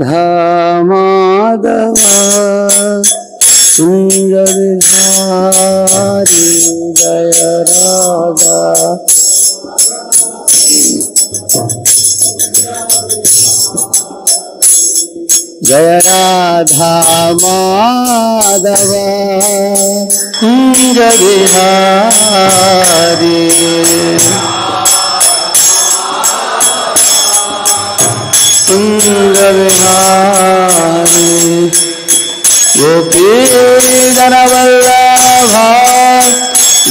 राधा माधव सुंदर हारी जय राधा जय राधा माधव सुंदर हारी सुंदर गोपी धन वल्लभा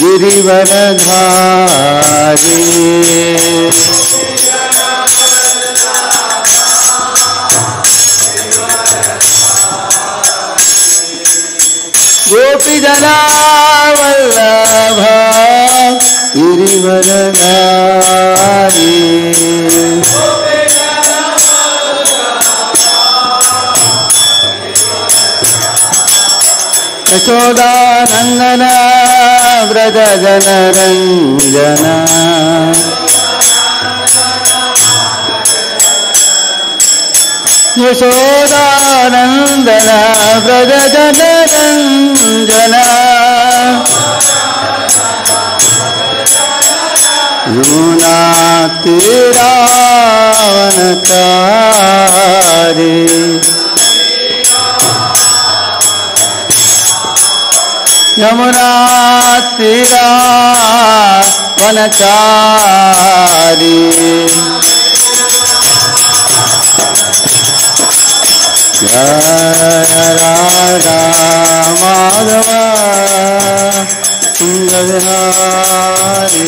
गिरिवर धारी गोपी जना वल्लभ गिरिवर धारी व्रज यशोदानन्दन व्रजजनरञ्जन यशोदानन्दन व्रजजनरञ्जन यमुनातिरावनकारि यमुना तीरा वनचारी राधा माधव गजहारी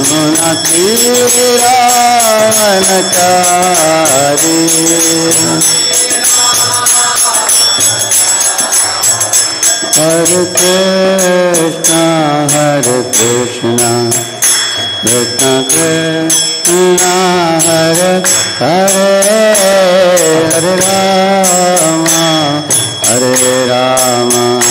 सुना तेरा हर कृष्णा हर कृष्णा कृष्ण कृष्णा हर हरे हरे रामा हरे रामा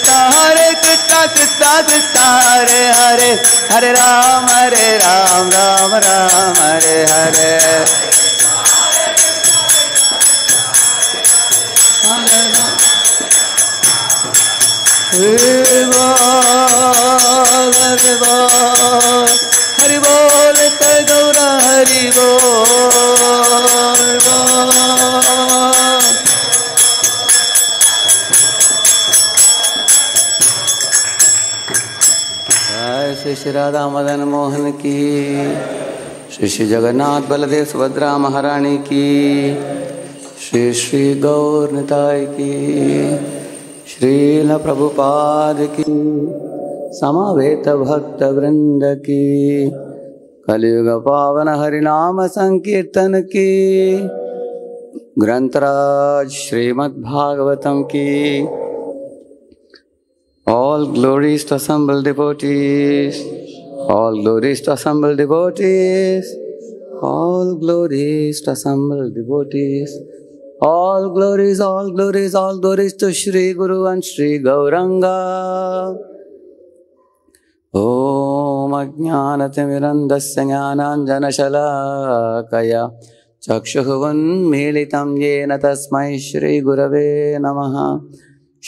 कृष्णा कृष्णा हरे हरे हरे राम हरे राम राम राम हरे हरे हरे बोल हरे बोल हरि बोल गौरा हरि बोल श्री श्री राधा मदन मोहन की श्री श्री जगन्नाथ बलदेव सुभद्रा महारानी की श्री श्री गौर निताय की श्री न प्रभुपाद की समावेत भक्त वृंद की कलयुग पावन हरिनाम संकीर्तन की ग्रंथराज श्रीमद्भागवतम की All glories to assembled devotees. All glories to assembled devotees. All glories to assembled devotees. All glories, all glories, all glories to Shri Guru and Shri Gauranga. Om Ajnana Timiranda Sanyana Anjana Shalakaya Chakshuhuvan Militam Yenatasmai Shri Gurave Namaha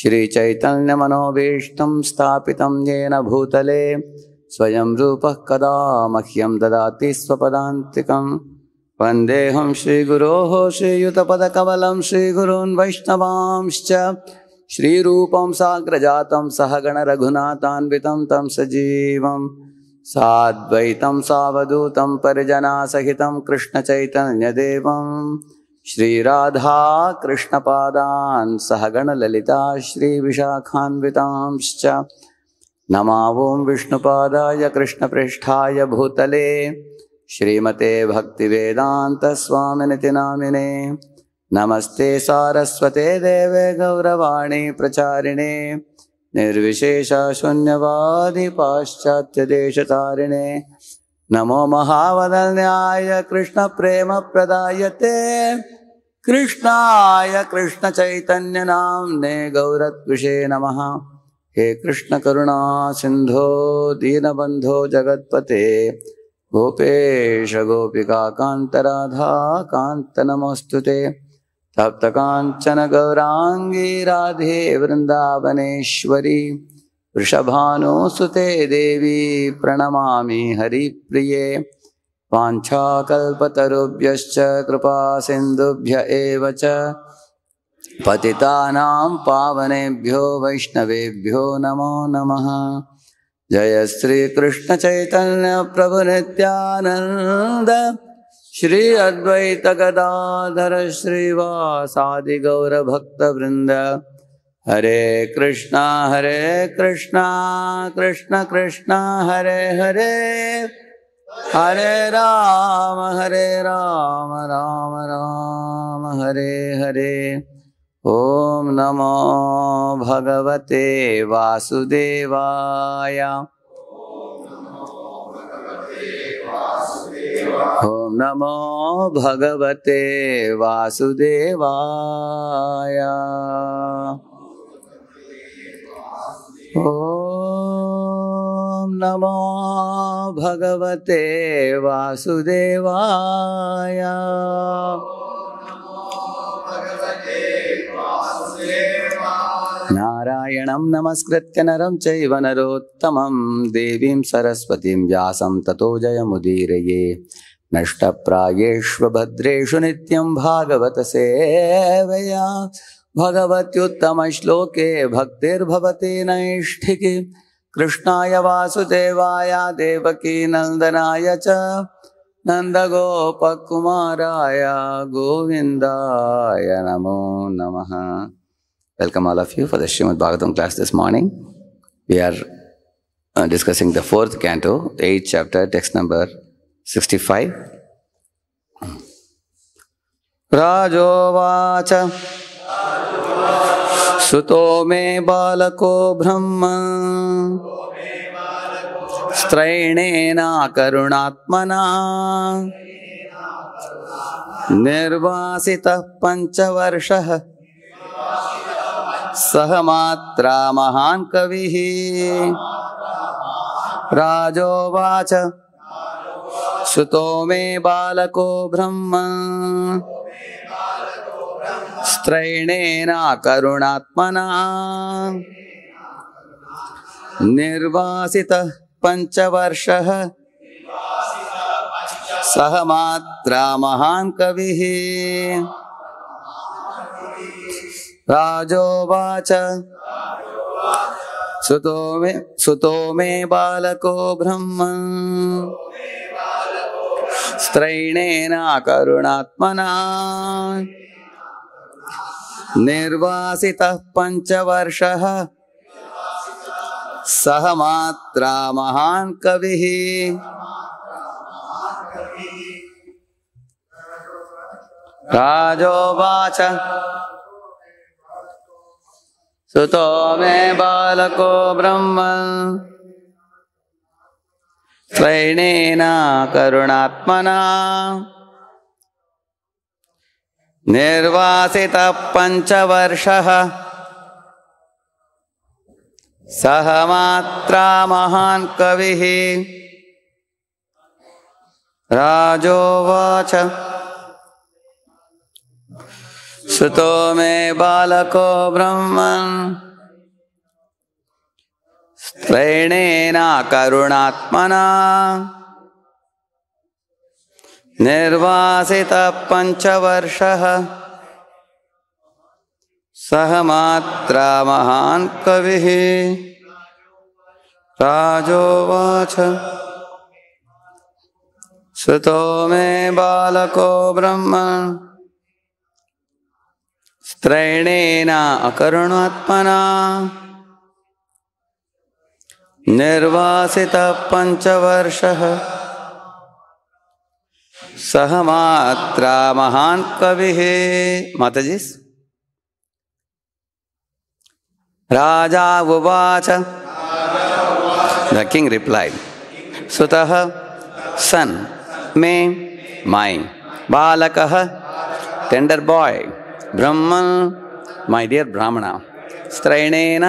श्रीचैतन्यमनोभीष्टं स्थापितं येन भूतले स्वयं रूप कदा मह्यं ददाति स्वपदान्तिकम् वन्देऽहं श्रीगुरोः श्रीयुतपदकमलं श्रीगुरून् वैष्णवांश्च श्रीरूपं साग्रजातं सहगणरघुनाथान्वितं तं सजीवं साद्वैतं सावधूतं परिजनासहितं कृष्णचैतन्यदेवम् श्रीराधा कृष्णपादान् सह गणललिता श्रीविशाखान्वितांश्च नमा विष्णुपादाय कृष्णपृष्ठाय भूतले श्रीमते भक्तिवेदान्तस्वामिनिति नामिने नमस्ते सारस्वते देवे गौरवाणी प्रचारिणे निर्विशेषशून्यवादि पाश्चात्यदेशतारिणे नमो महावदन्याय कृष्णप्रेमप्रदायते कृष्णाय कृष्ण चैतन्य ने गौरत्षे नम हे कृष्ण करुणा सिंधो दीनबंधो जगतपते गोपेश गोपिका कांत राधा कांत नमोस्तुते तप्त कांचन गौरांगी राधे वृंदावनेश्वरी वृषभानुसुते देवी प्रणमा हरिप्रिये वाञ्छाकल्पतरुभ्यश्च कृपा सिंधुभ्य पति पतितानां पावनेभ्यो वैष्णवेभ्यो नमो नमः जय श्रीकृष्णचैतन्यप्रभुनित्यानन्द श्री अद्वैतगदाधर वृंद हरे कृष्णा हरे कृष्णा कृष्ण कृष्ण हरे हरे हरे राम हरे राम राम राम हरे हरे ओम नमो भगवते वासुदेवाय ॐ नमो भगवते वासुदेवाय ओ ॐ नमो भगवते वासुदेवाय नारायणं नमस्कृत्य नरं चैव नरोत्तमं देवीं सरस्वतीं व्यासं ततो जयमुदीरये नष्टप्रायेष्व भद्रेषु नित्यं भागवतसेवया भगवत्युत्तमश्लोके भक्तिर्भवति नैष्ठिकी कृष्णा वासुदेवाय देवकी नंदनाय च गोपकुम गोविंदाय नमो नमः welcome all of you for the Shrimad Bhagavatam class this morning we are discussing the fourth canto eight chapter text number sixty five राजोवाच सुतो मे बालको ब्रह्म करुणात्मना निर्वासितः पञ्चवर्षः सह मात्रा महान् कविः राजोवाच सुतो मे बालको ब्रह्म स्त्रैणेन करुणात्मना निर्वासितः पञ्चवर्षः सह मात्रा महान् कविः राजोवाच सुतो मे सुतो मे बालको ब्रह्म स्त्रैणेन करुणात्मना निर्वासी पंचवर्ष सह मात्रा महान् कवि राजोवाच सुतो मे बालको ब्रह्म करुणात्मना निर्वासित पंचवर्ष सह मात्रा महां कवि राजोवाच सुतो मे बालको ब्रह्मन् करुणात्मना निर्वासितपञ्चवर्षः सह मात्रा महान् कवि राजोवाच श्रुतो मे बालको ब्रह्म स्त्रैणेन अकरुणात्मना निर्वासितपञ्चवर्षः सहमात्रा महान कवि माता जी राजा उवाच द किंग रिप्लाइड सुत सन मे माई बालक टेंडर बॉय ब्रह्म माई डियर ब्राह्मण स्त्रैणेन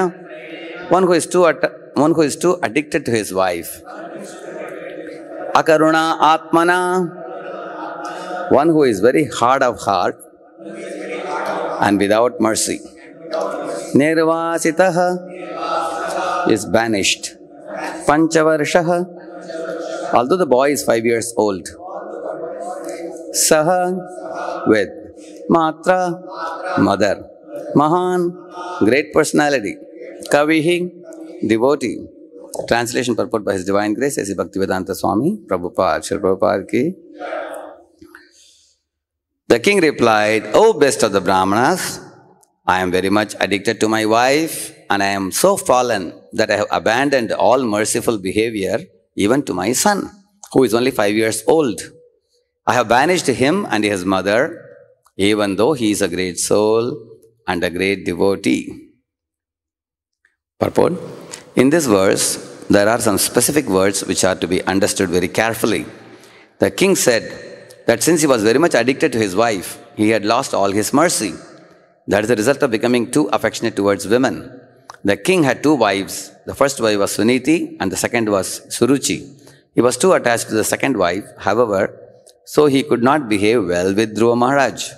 who is too at one who is too addicted to his wife अकुणा आत्मना one who is very hard of heart and without mercy. Nirvasitaha is banished. Panchavarshaha, although the boy is five years old. Saha with Matra, mother. Mahan, great personality. Kavihi, devotee. Translation purport by His Divine Grace, S. Bhaktivedanta Swami, Prabhupada, Shri Prabhupada ki the king replied, O best of the Brahmanas, I am very much addicted to my wife and I am so fallen that I have abandoned all merciful behavior even to my son, who is only five years old. I have banished him and his mother, even though he is a great soul and a great devotee. Purport In this verse, there are some specific words which are to be understood very carefully. The king said, that since he was very much addicted to his wife, he had lost all his mercy. That is the result of becoming too affectionate towards women. The king had two wives. The first wife was Suniti and the second was Suruchi. He was too attached to the second wife, however, so he could not behave well with Dhruva Maharaj.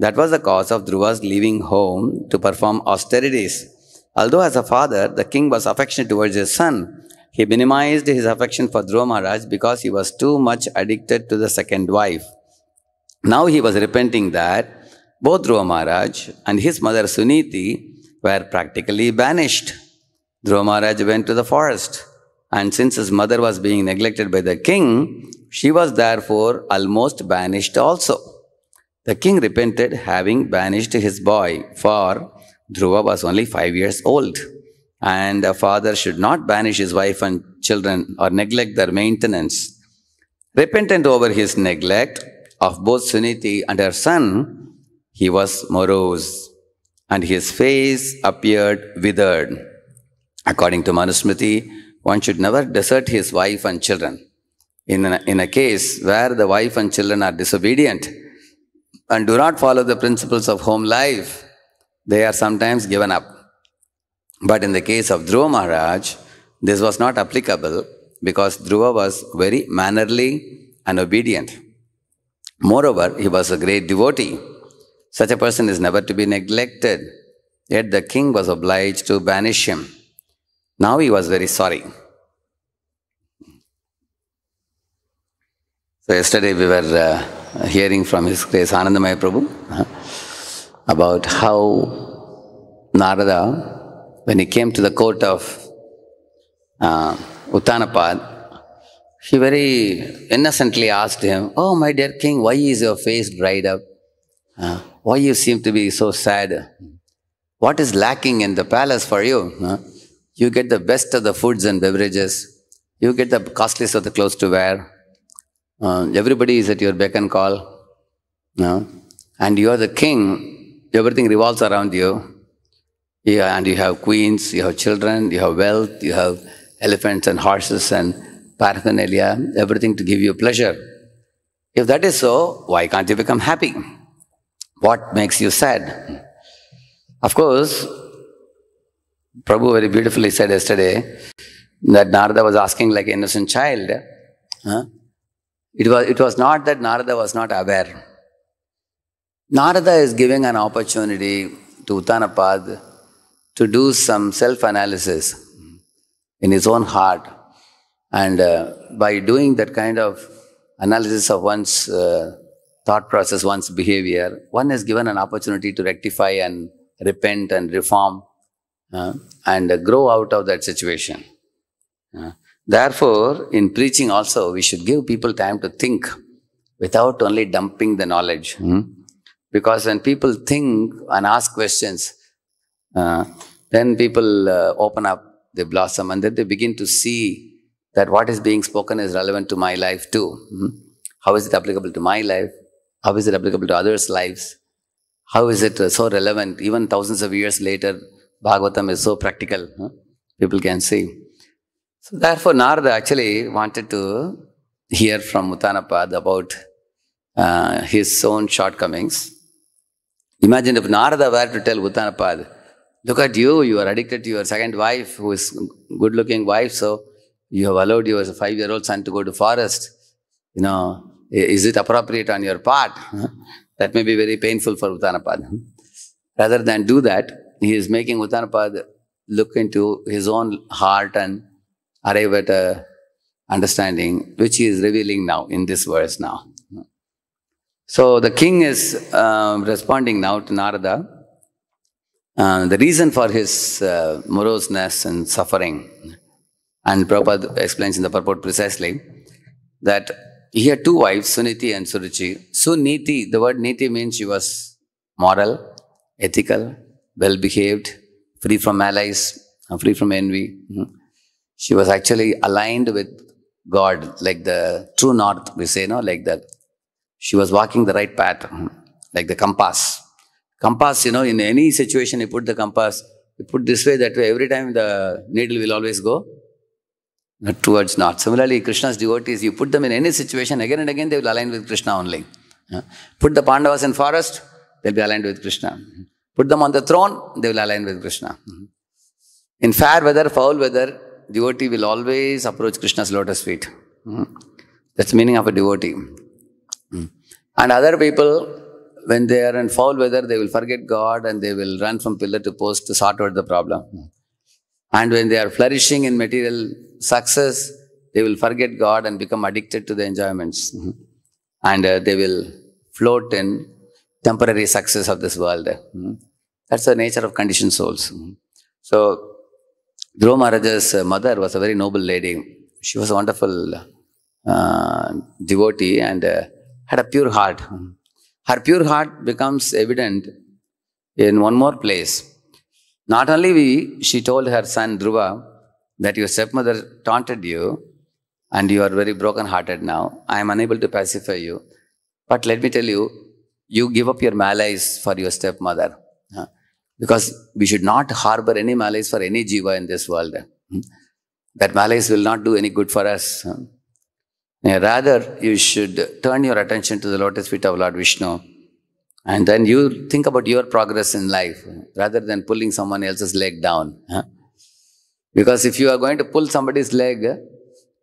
That was the cause of Dhruva's leaving home to perform austerities. Although as a father, the king was affectionate towards his son, he minimized his affection for Dhruva Maharaj because he was too much addicted to the second wife. Now he was repenting that both Dhruva Maharaj and his mother Suniti were practically banished. Dhruva Maharaj went to the forest and since his mother was being neglected by the king, she was therefore almost banished also. The king repented having banished his boy for Dhruva was only five years old. And a father should not banish his wife and children or neglect their maintenance. Repentant over his neglect of both Suniti and her son, he was morose, and his face appeared withered. According to Manusmriti, one should never desert his wife and children. In a, in a case where the wife and children are disobedient and do not follow the principles of home life, they are sometimes given up. But in the case of Dhruva Maharaj, this was not applicable because Dhruva was very mannerly and obedient. Moreover, he was a great devotee. Such a person is never to be neglected. Yet the king was obliged to banish him. Now he was very sorry. So yesterday we were uh, hearing from His Grace Anandamaya Prabhu uh, about how Narada when he came to the court of uh, Uttanapad, he very innocently asked him, Oh, my dear king, why is your face dried up? Uh, why you seem to be so sad? What is lacking in the palace for you? Huh? You get the best of the foods and beverages. You get the costliest of the clothes to wear. Uh, everybody is at your beck and call. You uh, know? And you are the king. Everything revolves around you. Yeah, and you have queens, you have children, you have wealth, you have elephants and horses and paraphernalia, everything to give you pleasure. If that is so, why can't you become happy? What makes you sad? Of course, Prabhu very beautifully said yesterday that Narada was asking like an innocent child. Huh? It, was, it was not that Narada was not aware. Narada is giving an opportunity to Uttanapad to do some self analysis in his own heart. And uh, by doing that kind of analysis of one's uh, thought process, one's behavior, one is given an opportunity to rectify and repent and reform uh, and grow out of that situation. Uh, therefore, in preaching also, we should give people time to think without only dumping the knowledge. Hmm? Because when people think and ask questions, uh, then people uh, open up, they blossom, and then they begin to see that what is being spoken is relevant to my life too. Mm -hmm. How is it applicable to my life? How is it applicable to others' lives? How is it uh, so relevant? Even thousands of years later, Bhagavatam is so practical. Huh? People can see. So therefore, Narada actually wanted to hear from Uttanapad about uh, his own shortcomings. Imagine if Narada were to tell Uttanapad, Look at you, you are addicted to your second wife, who is good looking wife, so you have allowed your five year old son to go to forest. You know, is it appropriate on your part? that may be very painful for Uttanapad. Rather than do that, he is making Uttanapad look into his own heart and arrive at a understanding, which he is revealing now in this verse now. So the king is uh, responding now to Narada uh, the reason for his uh, moroseness and suffering, and Prabhupada explains in the purport precisely, that he had two wives, Suniti and Suruchi. Suniti, the word Niti means she was moral, ethical, well behaved, free from malice, uh, free from envy. Mm-hmm. She was actually aligned with God, like the true north, we say, no, like that. She was walking the right path, mm-hmm. like the compass compass, you know, in any situation you put the compass, you put this way, that way, every time the needle will always go not towards north. Similarly, Krishna's devotees, you put them in any situation, again and again they will align with Krishna only. Put the Pandavas in forest, they'll be aligned with Krishna. Put them on the throne, they will align with Krishna. In fair weather, foul weather, devotee will always approach Krishna's lotus feet. Hmm. That's the meaning of a devotee. Hmm. And other people, when they are in foul weather, they will forget God and they will run from pillar to post to sort out the problem. And when they are flourishing in material success, they will forget God and become addicted to the enjoyments. And uh, they will float in temporary success of this world. That's the nature of conditioned souls. So, Dhruva Maharaj's mother was a very noble lady. She was a wonderful uh, devotee and uh, had a pure heart. Her pure heart becomes evident in one more place. Not only we, she told her son Dhruva that your stepmother taunted you and you are very broken hearted now. I am unable to pacify you. But let me tell you, you give up your malice for your stepmother. Because we should not harbor any malice for any jiva in this world. Hmm? That malice will not do any good for us. Huh? Hmm? Rather, you should turn your attention to the lotus feet of Lord Vishnu and then you think about your progress in life rather than pulling someone else's leg down. Because if you are going to pull somebody's leg,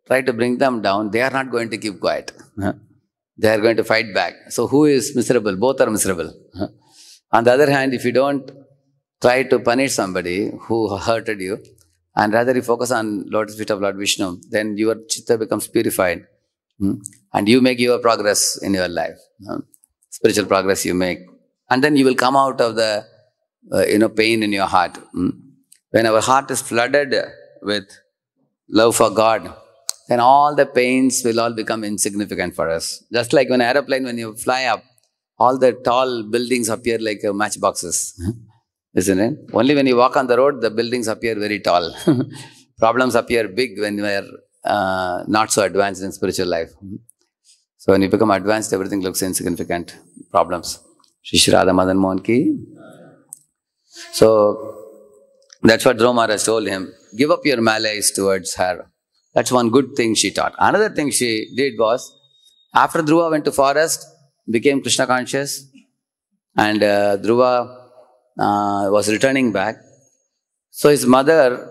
try to bring them down, they are not going to keep quiet. They are going to fight back. So, who is miserable? Both are miserable. On the other hand, if you don't try to punish somebody who hurted you, and rather you focus on lotus feet of Lord Vishnu, then your chitta becomes purified Hmm? And you make your progress in your life. Hmm? Spiritual progress you make. And then you will come out of the uh, you know pain in your heart. Hmm? When our heart is flooded with love for God, then all the pains will all become insignificant for us. Just like when an aeroplane, when you fly up, all the tall buildings appear like uh, matchboxes. Isn't it? Only when you walk on the road, the buildings appear very tall. Problems appear big when you are uh, not so advanced in spiritual life. Hmm. So when you become advanced, everything looks insignificant. Problems. Shishirada Madan Mohan ki. So that's what has told him. Give up your malice towards her. That's one good thing she taught. Another thing she did was, after Dhruva went to forest, became Krishna conscious, and uh, Dhruva uh, was returning back. So his mother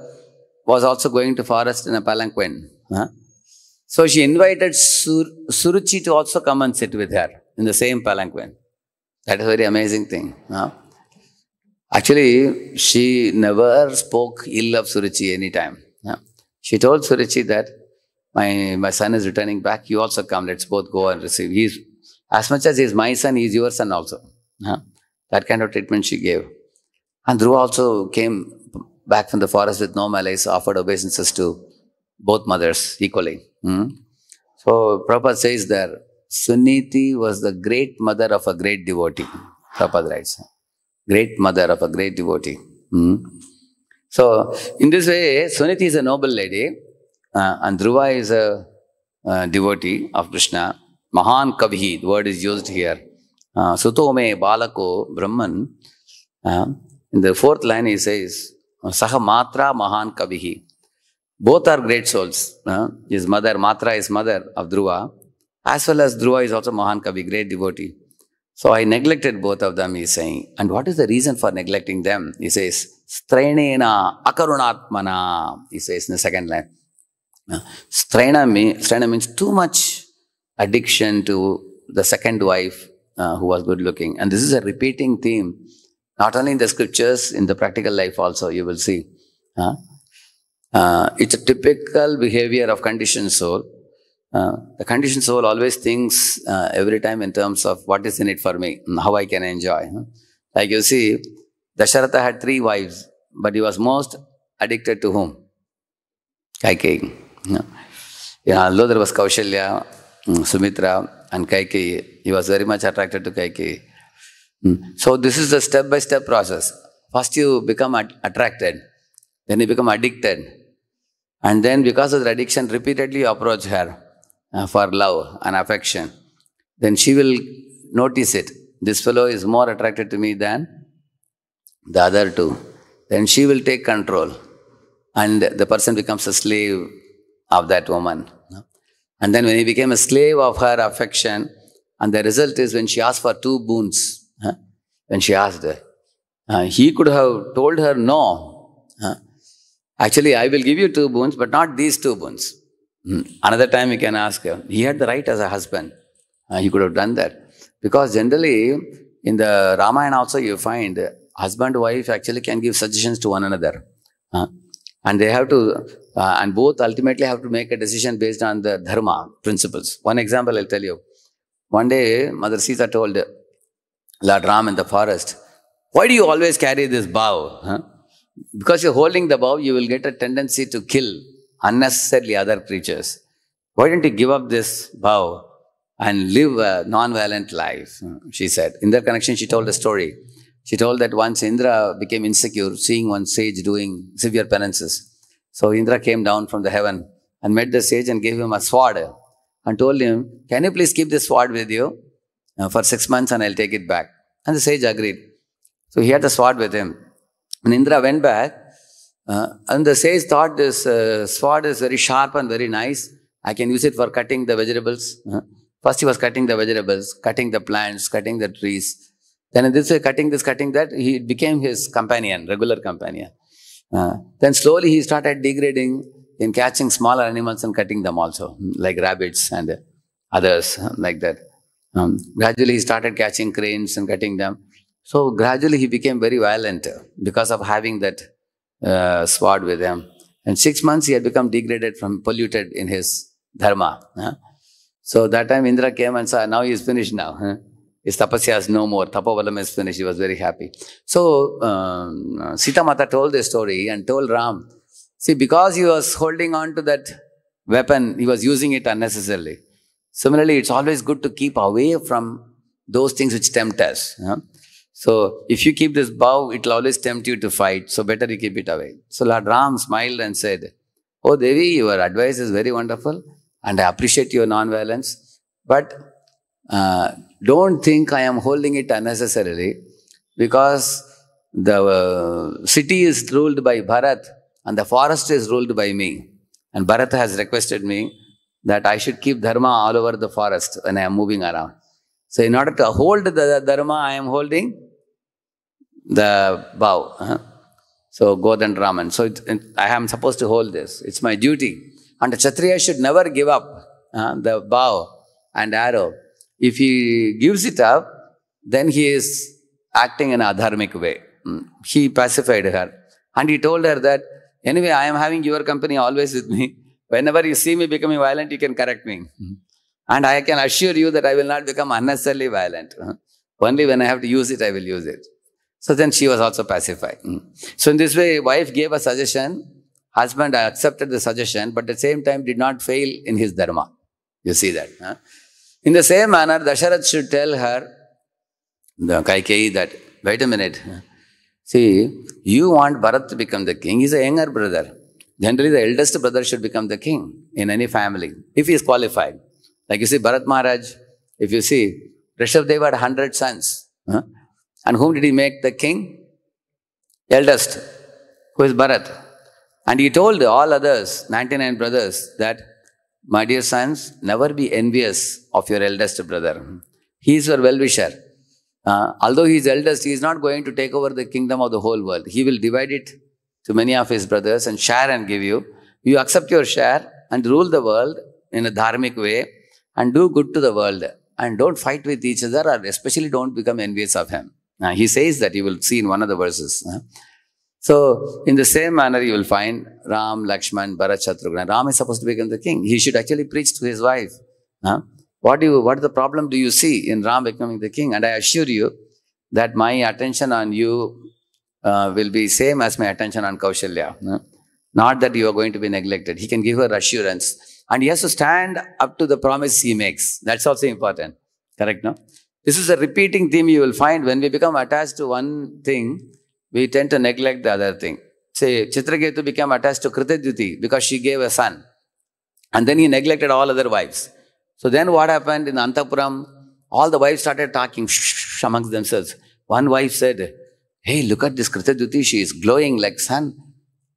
was also going to forest in a palanquin. So she invited Sur Suruchi to also come and sit with her in the same palanquin. That is a very amazing thing. Huh? Actually, she never spoke ill of Suruchi any time. Huh? She told Suruchi that my, my son is returning back, you also come, let's both go and receive. He's, as much as he's my son, he's your son also. Huh? That kind of treatment she gave. And Dhruva also came back from the forest with no malice, offered obeisances to both mothers equally. Mm? So Prabhupada says there, Suniti was the great mother of a great devotee. Prabhupada writes, great mother of a great devotee. Mm? So in this way, Suniti is a noble lady uh, and Dhruva is a uh, devotee of Krishna. Mahan Kavhi, the word is used here. Uh, Sutome Balako Brahman. Uh, in the fourth line he says, Saha Matra Mahan Kavihi. Both are great souls. Huh? His mother, Matra, is mother of Dhruva, as well as Dhruva is also Mohan Kavi, great devotee. So I neglected both of them, is saying. And what is the reason for neglecting them? He says, Strainena Akarunatmana, he says in the second line. Straina, mean, straina means too much addiction to the second wife uh, who was good looking. And this is a repeating theme, not only in the scriptures, in the practical life also, you will see. Huh? Uh, it's a typical behavior of conditioned soul. Uh, the conditioned soul always thinks uh, every time in terms of what is in it for me, mm, how I can enjoy. Huh? Like you see, Dasharatha had three wives, but he was most addicted to whom? Kaikeyi. Yeah. yeah, although there was Kaushalya, mm, Sumitra, and Kaikeyi, he was very much attracted to Kaikeyi. Mm. So this is the step-by-step process. First you become at attracted, then you become addicted, and then because of the addiction, repeatedly approach her uh, for love and affection. Then she will notice it. This fellow is more attracted to me than the other two. Then she will take control. And the person becomes a slave of that woman. And then when he became a slave of her affection, and the result is when she asked for two boons, when she asked, uh, he could have told her no. Actually, I will give you two boons, but not these two boons. Hmm. Another time you can ask him. He had the right as a husband. Uh, he could have done that. Because generally, in the Ramayana also you find husband wife actually can give suggestions to one another. Uh, and they have to, uh, and both ultimately have to make a decision based on the dharma principles. One example I'll tell you. One day, Mother Sita told Lord Ram in the forest, Why do you always carry this bow? Huh? because you're holding the bow, you will get a tendency to kill unnecessarily other creatures. Why don't you give up this bow and live a non-violent life? She said. In that connection, she told a story. She told that once Indra became insecure, seeing one sage doing severe penances. So Indra came down from the heaven and met the sage and gave him a sword and told him, Can you please keep this sword with you uh, for six months and I'll take it back? And the sage agreed. So he had the sword with him. When Indra went back, uh, and the sage thought this uh, sword is very sharp and very nice. I can use it for cutting the vegetables. Uh, first he was cutting the vegetables, cutting the plants, cutting the trees. Then this way, cutting this, cutting that, he became his companion, regular companion. Uh, then slowly he started degrading in catching smaller animals and cutting them also, like rabbits and others like that. Um, gradually he started catching cranes and cutting them. So gradually he became very violent because of having that uh, sword with him. And six months he had become degraded from polluted in his dharma. Huh? So that time Indra came and saw, now he is finished now. Huh? His tapasya is no more. Tapavalam is finished. He was very happy. So um, Sita Mata told this story and told Ram, see, because he was holding on to that weapon, he was using it unnecessarily. Similarly, it's always good to keep away from those things which tempt us. Huh? So if you keep this bow, it will always tempt you to fight. So better you keep it away. So Lord Ram smiled and said, Oh Devi, your advice is very wonderful and I appreciate your non-violence. But uh, don't think I am holding it unnecessarily because the uh, city is ruled by Bharat and the forest is ruled by me. And Bharat has requested me that I should keep dharma all over the forest when I am moving around. So in order to hold the dharma I am holding, the bow. Huh? So and Raman. So it, it, I am supposed to hold this. It's my duty. And a Kshatriya should never give up the bow and arrow. If he gives it up, then he is acting in a dharmic way. Hmm. He pacified her. And he told her that, anyway, I am having your company always with me. Whenever you see me becoming violent, you can correct me. Hmm. And I can assure you that I will not become unnecessarily violent. Only when I have to use it, I will use it. So then she was also pacified. Hmm. So in this way, wife gave a suggestion. Husband accepted the suggestion, but at the same time did not fail in his dharma. You see that. Huh? In the same manner, Dasharath should tell her, the Kaikeyi, that, wait a minute. See, you want Bharat to become the king. He's a younger brother. Generally, the eldest brother should become the king in any family, if he is qualified. Like you see, Bharat Maharaj, if you see, Rishabdev had 100 sons. Huh? And whom did he make the king? Eldest, who is Bharat. And he told all others, 99 brothers, that, my dear sons, never be envious of your eldest brother. He is your well-wisher. Uh, although he is eldest, he is not going to take over the kingdom of the whole world. He will divide it to many of his brothers and share and give you. You accept your share and rule the world in a dharmic way and do good to the world. And don't fight with each other or especially don't become envious of him. Uh, he says that you will see in one of the verses. Uh. So, in the same manner, you will find Ram, Lakshman, Bharat, Ram is supposed to become the king. He should actually preach to his wife. Uh. What do you, what the problem do you see in Ram becoming the king? And I assure you that my attention on you uh, will be same as my attention on Kaushalya. Not that you are going to be neglected. He can give her assurance. And he has to stand up to the promise he makes. That's also important. Correct, no? This is a repeating theme you will find when we become attached to one thing, we tend to neglect the other thing. Say, Chitraketu became attached to Kritadyuti because she gave a son. And then he neglected all other wives. So then what happened in Antapuram? All the wives started talking amongst themselves. One wife said, Hey, look at this Kritadyuti, she is glowing like sun.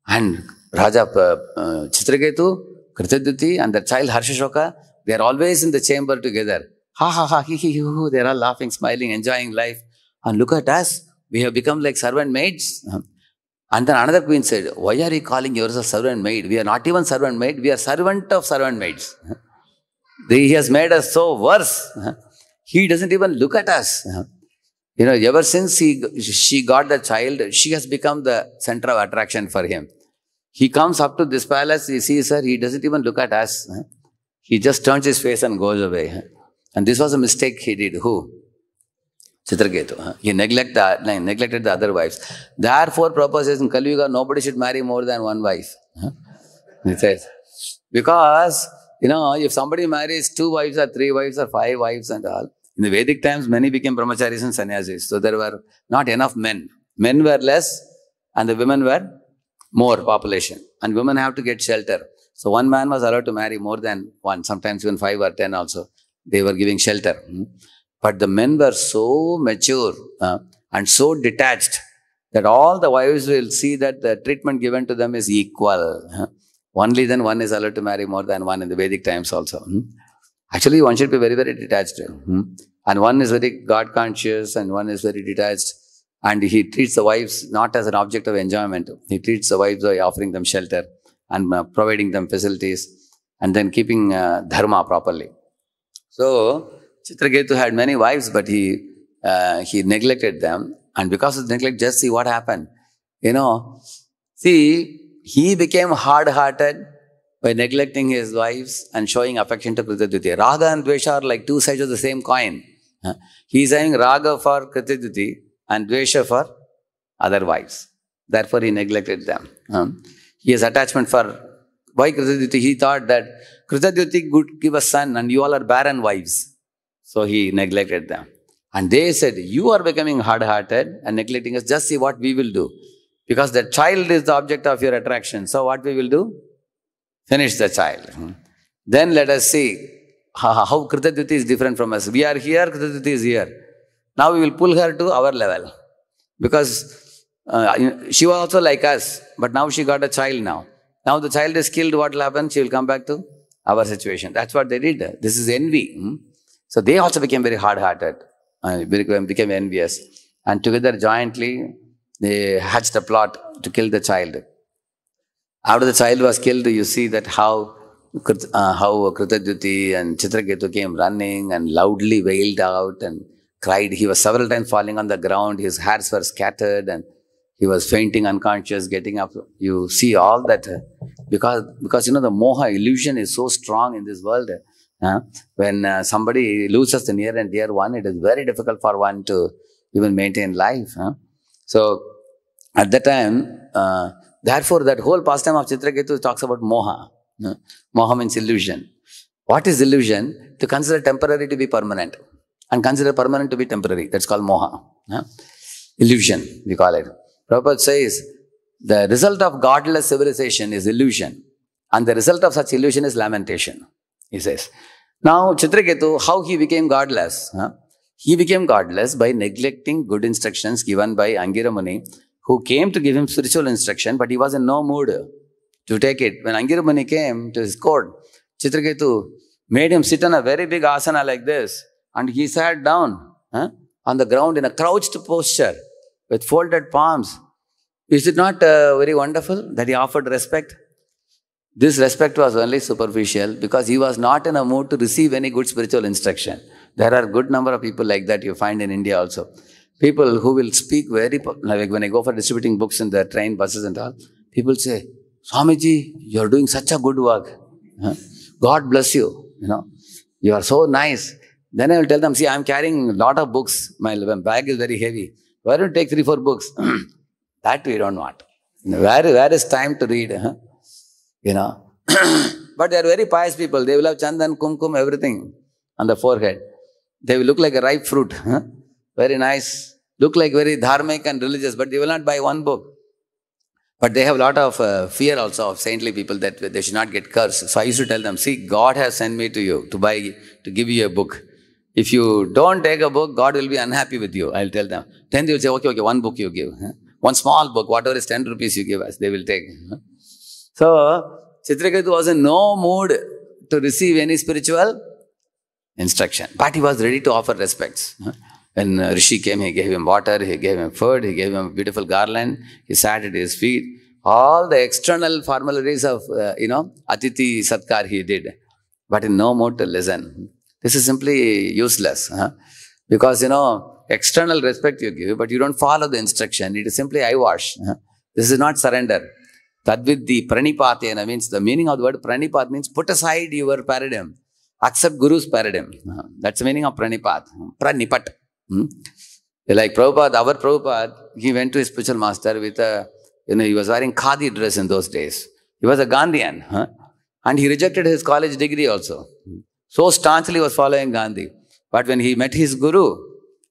And Raja uh, uh, Chitraketu, Kritadyuti, and the child Harshishoka, they are always in the chamber together. Ha ha ha, he he he, hoo, they're all laughing, smiling, enjoying life. And look at us, we have become like servant maids. And then another queen said, Why are you calling yourself servant maid? We are not even servant maid, we are servant of servant maids. He has made us so worse. He doesn't even look at us. You know, ever since he, she got the child, she has become the center of attraction for him. He comes up to this palace, he sees her, he doesn't even look at us. He just turns his face and goes away. And this was a mistake he did. Who? Chitraketu. Huh? He neglect the, uh, neglected the other wives. Therefore, prophecies in Kali Yuga, nobody should marry more than one wife. Huh? He says. Because, you know, if somebody marries two wives or three wives or five wives and all, in the Vedic times, many became brahmacharis and sannyasis. So there were not enough men. Men were less and the women were more population. And women have to get shelter. So one man was allowed to marry more than one, sometimes even five or ten also they were giving shelter. Hmm? But the men were so mature uh, and so detached that all the wives will see that the treatment given to them is equal. Only then one is allowed to marry more than one in the Vedic times also. Hmm? Actually, one should be very, very detached. Hmm? And one is very God conscious and one is very detached. And he treats the wives not as an object of enjoyment. He treats the wives by offering them shelter and uh, providing them facilities and then keeping uh, dharma properly. So Chitraketu had many wives, but he uh, he neglected them, and because of neglect, just see what happened. You know, see he became hard-hearted by neglecting his wives and showing affection to Krityadviti. Raga and Dvesha are like two sides of the same coin. He is having Raga for Krityadviti and Dvesha for other wives. Therefore, he neglected them. He has attachment for why Krityadviti? He thought that Kritajyoti could give a son and you all are barren wives. So he neglected them. And they said, you are becoming hard-hearted and neglecting us. Just see what we will do. Because the child is the object of your attraction. So what we will do? Finish the child. Hmm. Then let us see how Kritadyuti is different from us. We are here, Kritadyuti is here. Now we will pull her to our level. Because uh, she was also like us, but now she got a child now. Now the child is killed, what will happen? She will come back to our situation. That's what they did. This is envy. Hmm? So they also became very hard-hearted uh, and became, envious. And together, jointly, they hatched a plot to kill the child. After the child was killed, you see that how uh, how Kritadyuti and Chitraketu came running and loudly wailed out and cried. He was several times falling on the ground. His hairs were scattered and he was fainting, unconscious, getting up. You see all that uh, because because you know the moha illusion is so strong in this world. Uh, when uh, somebody loses the near and dear one, it is very difficult for one to even maintain life. Huh? So at that time, uh, therefore that whole pastime of Chitraketu talks about moha. Huh? Moha means illusion. What is illusion? To consider temporary to be permanent and consider permanent to be temporary. That's called moha. Huh? Illusion, we call it. Prabhupada says, the result of godless civilization is illusion. And the result of such illusion is lamentation, he says. Now, Chitraketu, how he became godless? Huh? He became godless by neglecting good instructions given by Angiramuni, who came to give him spiritual instruction, but he was in no mood to take it. When Angiramuni came to his court, Chitraketu made him sit on a very big asana like this, and he sat down huh, on the ground in a crouched posture with folded palms. Is it not uh, very wonderful that he offered respect? This respect was only superficial because he was not in a mood to receive any good spiritual instruction. There are a good number of people like that you find in India also. People who will speak very, like when I go for distributing books in the train, buses and all, people say, Swamiji, you are doing such a good work. God bless you. You know, you are so nice. Then I will tell them, see, I am carrying a lot of books. My bag is very heavy. Why don't you take three, four books? that we don't want. Where, where is time to read? Huh? You know. but they are very pious people. They will have chandan, kumkum, everything on the forehead. They will look like a ripe fruit. Huh? Very nice. Look like very dharmic and religious, but they will not buy one book. But they have a lot of uh, fear also of saintly people that they should not get cursed. So I used to tell them, see, God has sent me to you to buy, to give you a book. If you don't take a book, God will be unhappy with you. I'll tell them. Then they will say, okay, okay, one book you give. One small book, whatever is 10 rupees you give us, they will take. So, Chitraketu was in no mood to receive any spiritual instruction. But he was ready to offer respects. When uh, Rishi came, he gave him water, he gave him food, he gave him a beautiful garland, he sat at his feet. All the external formalities of, uh, you know, Atiti Satkar he did. But in no mood to listen. This is simply useless. Huh? Because, you know, external respect you give, but you don't follow the instruction. It is simply eyewash. Huh? This is not surrender. Tadviddi pranipatena means the meaning of the word pranipat means put aside your paradigm. Accept Guru's paradigm. Huh? That's the meaning of pranipat. Pranipat. Hmm? Like Prabhupada, our Prabhupada, he went to his spiritual master with a, you know, he was wearing khadi dress in those days. He was a Gandhian. Huh? And he rejected his college degree also. So staunchly was following Gandhi. But when he met his guru,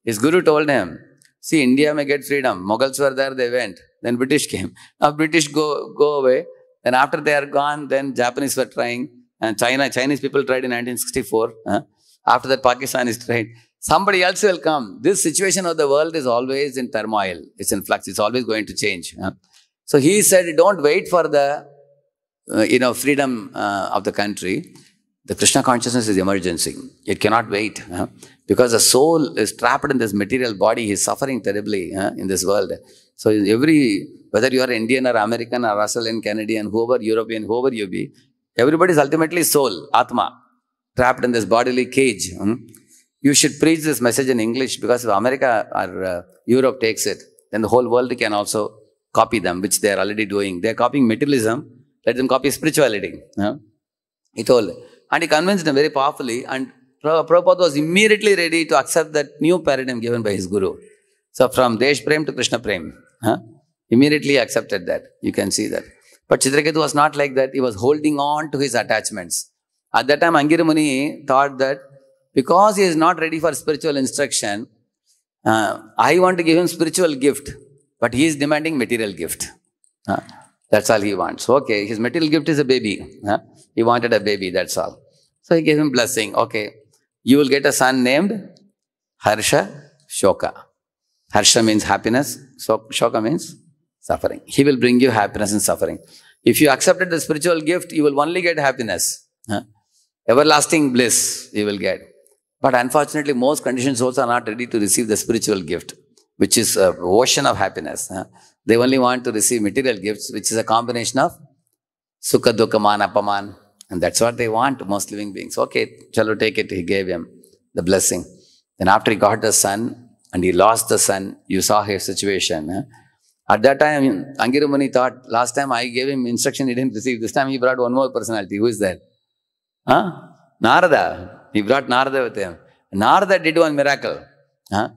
his guru told him, see, India may get freedom. Mughals were there, they went. Then British came. Now British go, go away. Then after they are gone, then Japanese were trying. And China, Chinese people tried in 1964. After that, Pakistan is tried. Somebody else will come. This situation of the world is always in turmoil. It's in flux. It's always going to change. So he said, don't wait for the, uh, you know, freedom uh, of the country the Krishna consciousness is emergency. It cannot wait. Huh? Because the soul is trapped in this material body, he's suffering terribly huh, in this world. So every, whether you are Indian or American or Australian, Canadian, whoever, European, whoever you be, everybody is ultimately soul, Atma, trapped in this bodily cage. Hmm? You should preach this message in English because if America or uh, Europe takes it, then the whole world can also copy them, which they are already doing. They are copying materialism. Let them copy spirituality. Huh? He told, and he convinced him very powerfully. And Prabhupada was immediately ready to accept that new paradigm given by his guru. So from Desh Prem to Krishna Prem. Huh? Immediately accepted that. You can see that. But Chitraketu was not like that. He was holding on to his attachments. At that time, Angiramuni thought that because he is not ready for spiritual instruction, uh, I want to give him spiritual gift, but he is demanding material gift. That's all he wants. Okay, his material gift is a baby. Huh? He wanted a baby, that's all. So he gave him blessing. Okay, you will get a son named Harsha Shoka. Harsha means happiness, Shoka means suffering. He will bring you happiness and suffering. If you accepted the spiritual gift, you will only get happiness. Huh? Everlasting bliss you will get. But unfortunately, most conditioned souls are not ready to receive the spiritual gift, which is a ocean of happiness. Huh? They only want to receive material gifts, which is a combination of sukha, dukha, man, apaman. And that's what they want, most living beings. Okay, chalo, take it. He gave him the blessing. Then after he got the son and he lost the son, you saw his situation. Huh? At that time, Angirumani thought, last time I gave him instruction, he didn't receive. This time he brought one more personality. Who is that? Huh? Narada. He brought Narada with him. Narada did one miracle. Huh?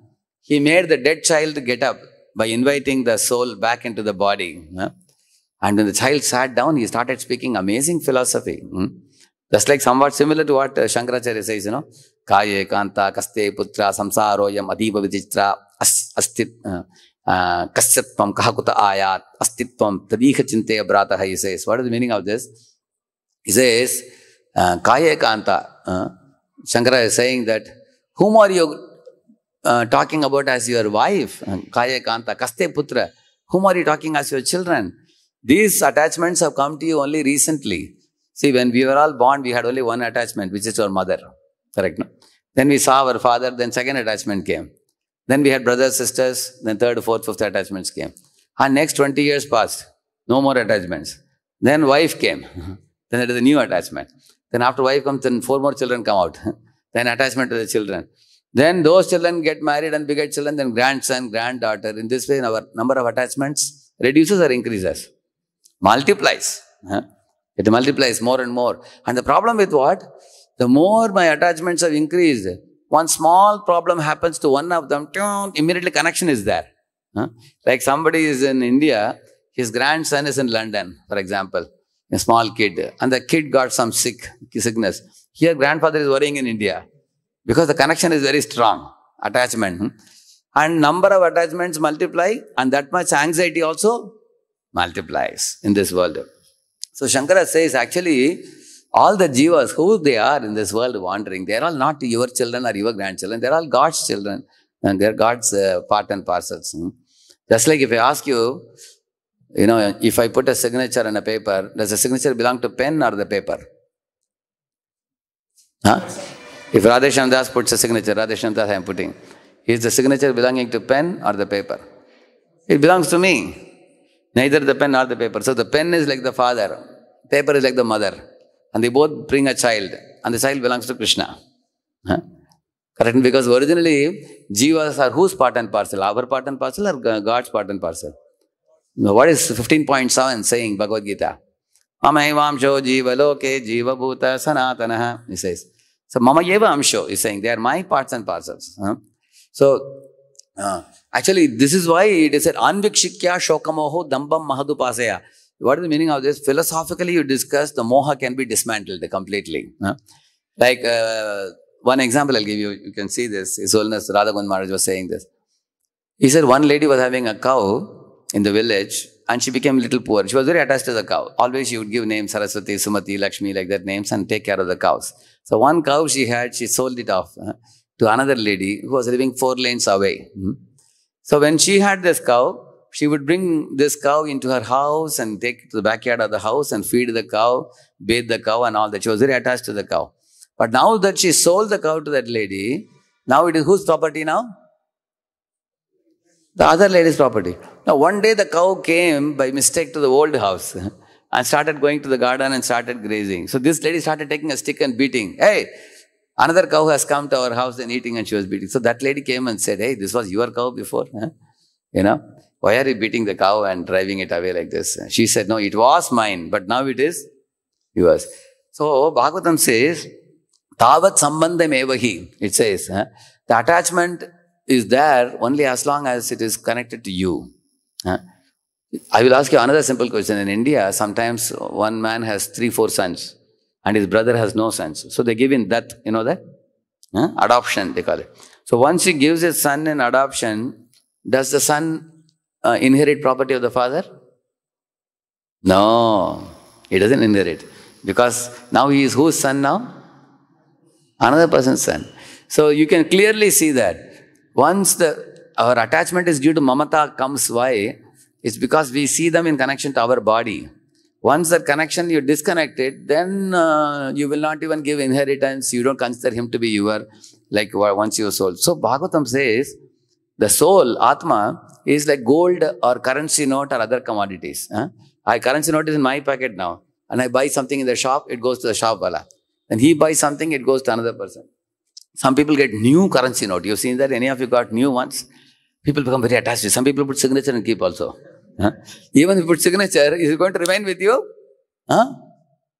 He made the dead child get up. by inviting the soul back into the body. Huh? And when the child sat down, he started speaking amazing philosophy. Hmm? Just like somewhat similar to what Shankaracharya says, you know, Kaye Kanta Kaste Putra Samsaroyam Adiva Vichitra Astit uh, Kasyatvam Kahakuta Ayat Astitvam Tadiha Chinteya Brataha, he says. What is the meaning of this? He says, uh, Kaye Kanta. Uh, Shankara is saying that, whom are you Uh, talking about as your wife, uh, Kaya Kanta, Kaste Putra? Whom are you talking as your children? These attachments have come to you only recently. See, when we were all born, we had only one attachment, which is our mother. Correct, no? Then we saw our father, then second attachment came. Then we had brothers, sisters, then third, fourth, fifth attachments came. And next 20 years passed. No more attachments. Then wife came. then there is a new attachment. Then after wife comes, then four more children come out. then attachment to the children. Then those children get married and beget children, then grandson, granddaughter. In this way, our number of attachments reduces or increases? Multiplies. Huh? It multiplies more and more. And the problem with what? The more my attachments have increased, one small problem happens to one of them, immediately connection is there. Huh? Like somebody is in India, his grandson is in London, for example, a small kid, and the kid got some sick sickness. Here, grandfather is worrying in India because the connection is very strong, attachment. Hmm? And number of attachments multiply and that much anxiety also multiplies in this world. So Shankara says actually all the jivas, who they are in this world wandering, they are all not your children or your grandchildren, they are all God's children and they are God's uh, part and parcels. Hmm? Just like if I ask you, you know, if I put a signature on a paper, does the signature belong to pen or the paper? Huh? If Radhesham Das puts a signature, Radhesham Das I am putting, is the signature belonging to pen or the paper? It belongs to me. Neither the pen nor the paper. So the pen is like the father, paper is like the mother. And they both bring a child. And the child belongs to Krishna. Huh? Correct? Because originally, jivas are whose part and parcel? Our part and parcel or God's part and parcel? Now, What is 15.7 saying, Bhagavad Gita? Amaivam sho jiva loke jiva bhuta sanatana. He says, So mama yeva amsho is saying they are my parts and parcels. Huh? So uh, actually this is why it is said anvikshikya shokamoho dambam Mahadupasaya. What is the meaning of this? Philosophically you discuss the moha can be dismantled completely. Huh? Like uh, one example I'll give you, you can see this. His Holiness Radha Govind Maharaj was saying this. He said one lady was having a cow in the village and she became a little poor. She was very attached to the cow. Always she would give names Saraswati, Sumati, Lakshmi like that names and take care of the cows. So one cow she had, she sold it off uh, to another lady who was living four lanes away. Hmm. So when she had this cow, she would bring this cow into her house and take it to the backyard of the house and feed the cow, bathe the cow and all that. She was very attached to the cow. But now that she sold the cow to that lady, now it is whose property now? The other lady's property. Now one day the cow came by mistake to the old house. and started going to the garden and started grazing. So this lady started taking a stick and beating. Hey, another cow has come to our house and eating and she was beating. So that lady came and said, hey, this was your cow before? Huh? You know, why are you beating the cow and driving it away like this? She said, no, it was mine, but now it is yours. So Bhagavatam says, tavat sambandham evahi. It says, huh? the attachment is there only as long as it is connected to you. Huh? I will ask you another simple question. In India, sometimes one man has three, four sons, and his brother has no sons. So they give in that, you know that? Huh? Adoption, they call it. So once he gives his son an adoption, does the son uh, inherit property of the father? No, he doesn't inherit. Because now he is whose son now? Another person's son. So you can clearly see that. Once the our attachment is due to mamata comes, why? It's because we see them in connection to our body. Once that connection you disconnect it, then uh, you will not even give inheritance. You don't consider him to be your, like once your soul. So Bhagavatam says, the soul, Atma, is like gold or currency note or other commodities. Huh? I currency note is in my pocket now. And I buy something in the shop, it goes to the shop wala. he buys something, it goes to another person. Some people get new currency note. You've seen that? Any of you got new ones? People become very attached to Some people put signature and keep also. Huh? Even if you put signature, is it going to remain with you? Huh?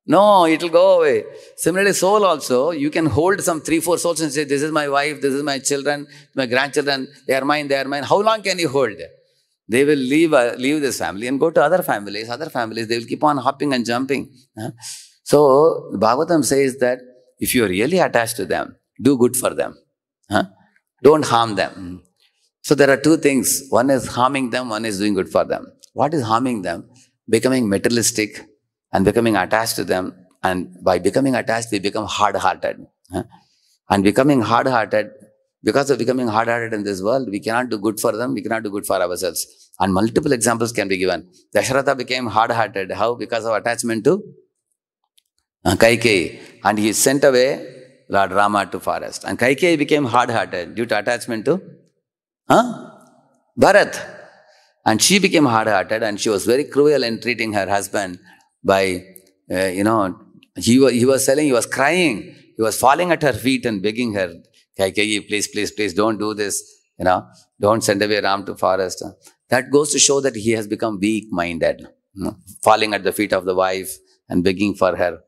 No, it will go away. Similarly, soul also, you can hold some three, four souls and say, This is my wife, this is my children, my grandchildren, they are mine, they are mine. How long can you hold? They will leave, uh, leave this family and go to other families, other families, they will keep on hopping and jumping. Huh? So, Bhagavatam says that if you are really attached to them, do good for them. Huh? Don't harm them. Hmm. So there are two things. One is harming them, one is doing good for them. What is harming them? Becoming materialistic and becoming attached to them. And by becoming attached, we become hard-hearted. And becoming hard-hearted, because of becoming hard-hearted in this world, we cannot do good for them, we cannot do good for ourselves. And multiple examples can be given. Dasharatha became hard-hearted. How? Because of attachment to uh, Kaikeyi. And he sent away Lord Rama to forest. And Kaikeyi became hard-hearted due to attachment to Huh? Bharat. And she became hard-hearted and she was very cruel in treating her husband by, uh, you know, he was, he was selling, he was crying. He was falling at her feet and begging her, Kaikeyi, please, please, please don't do this. You know, don't send away Ram to forest. That goes to show that he has become weak-minded, you know, falling at the feet of the wife and begging for her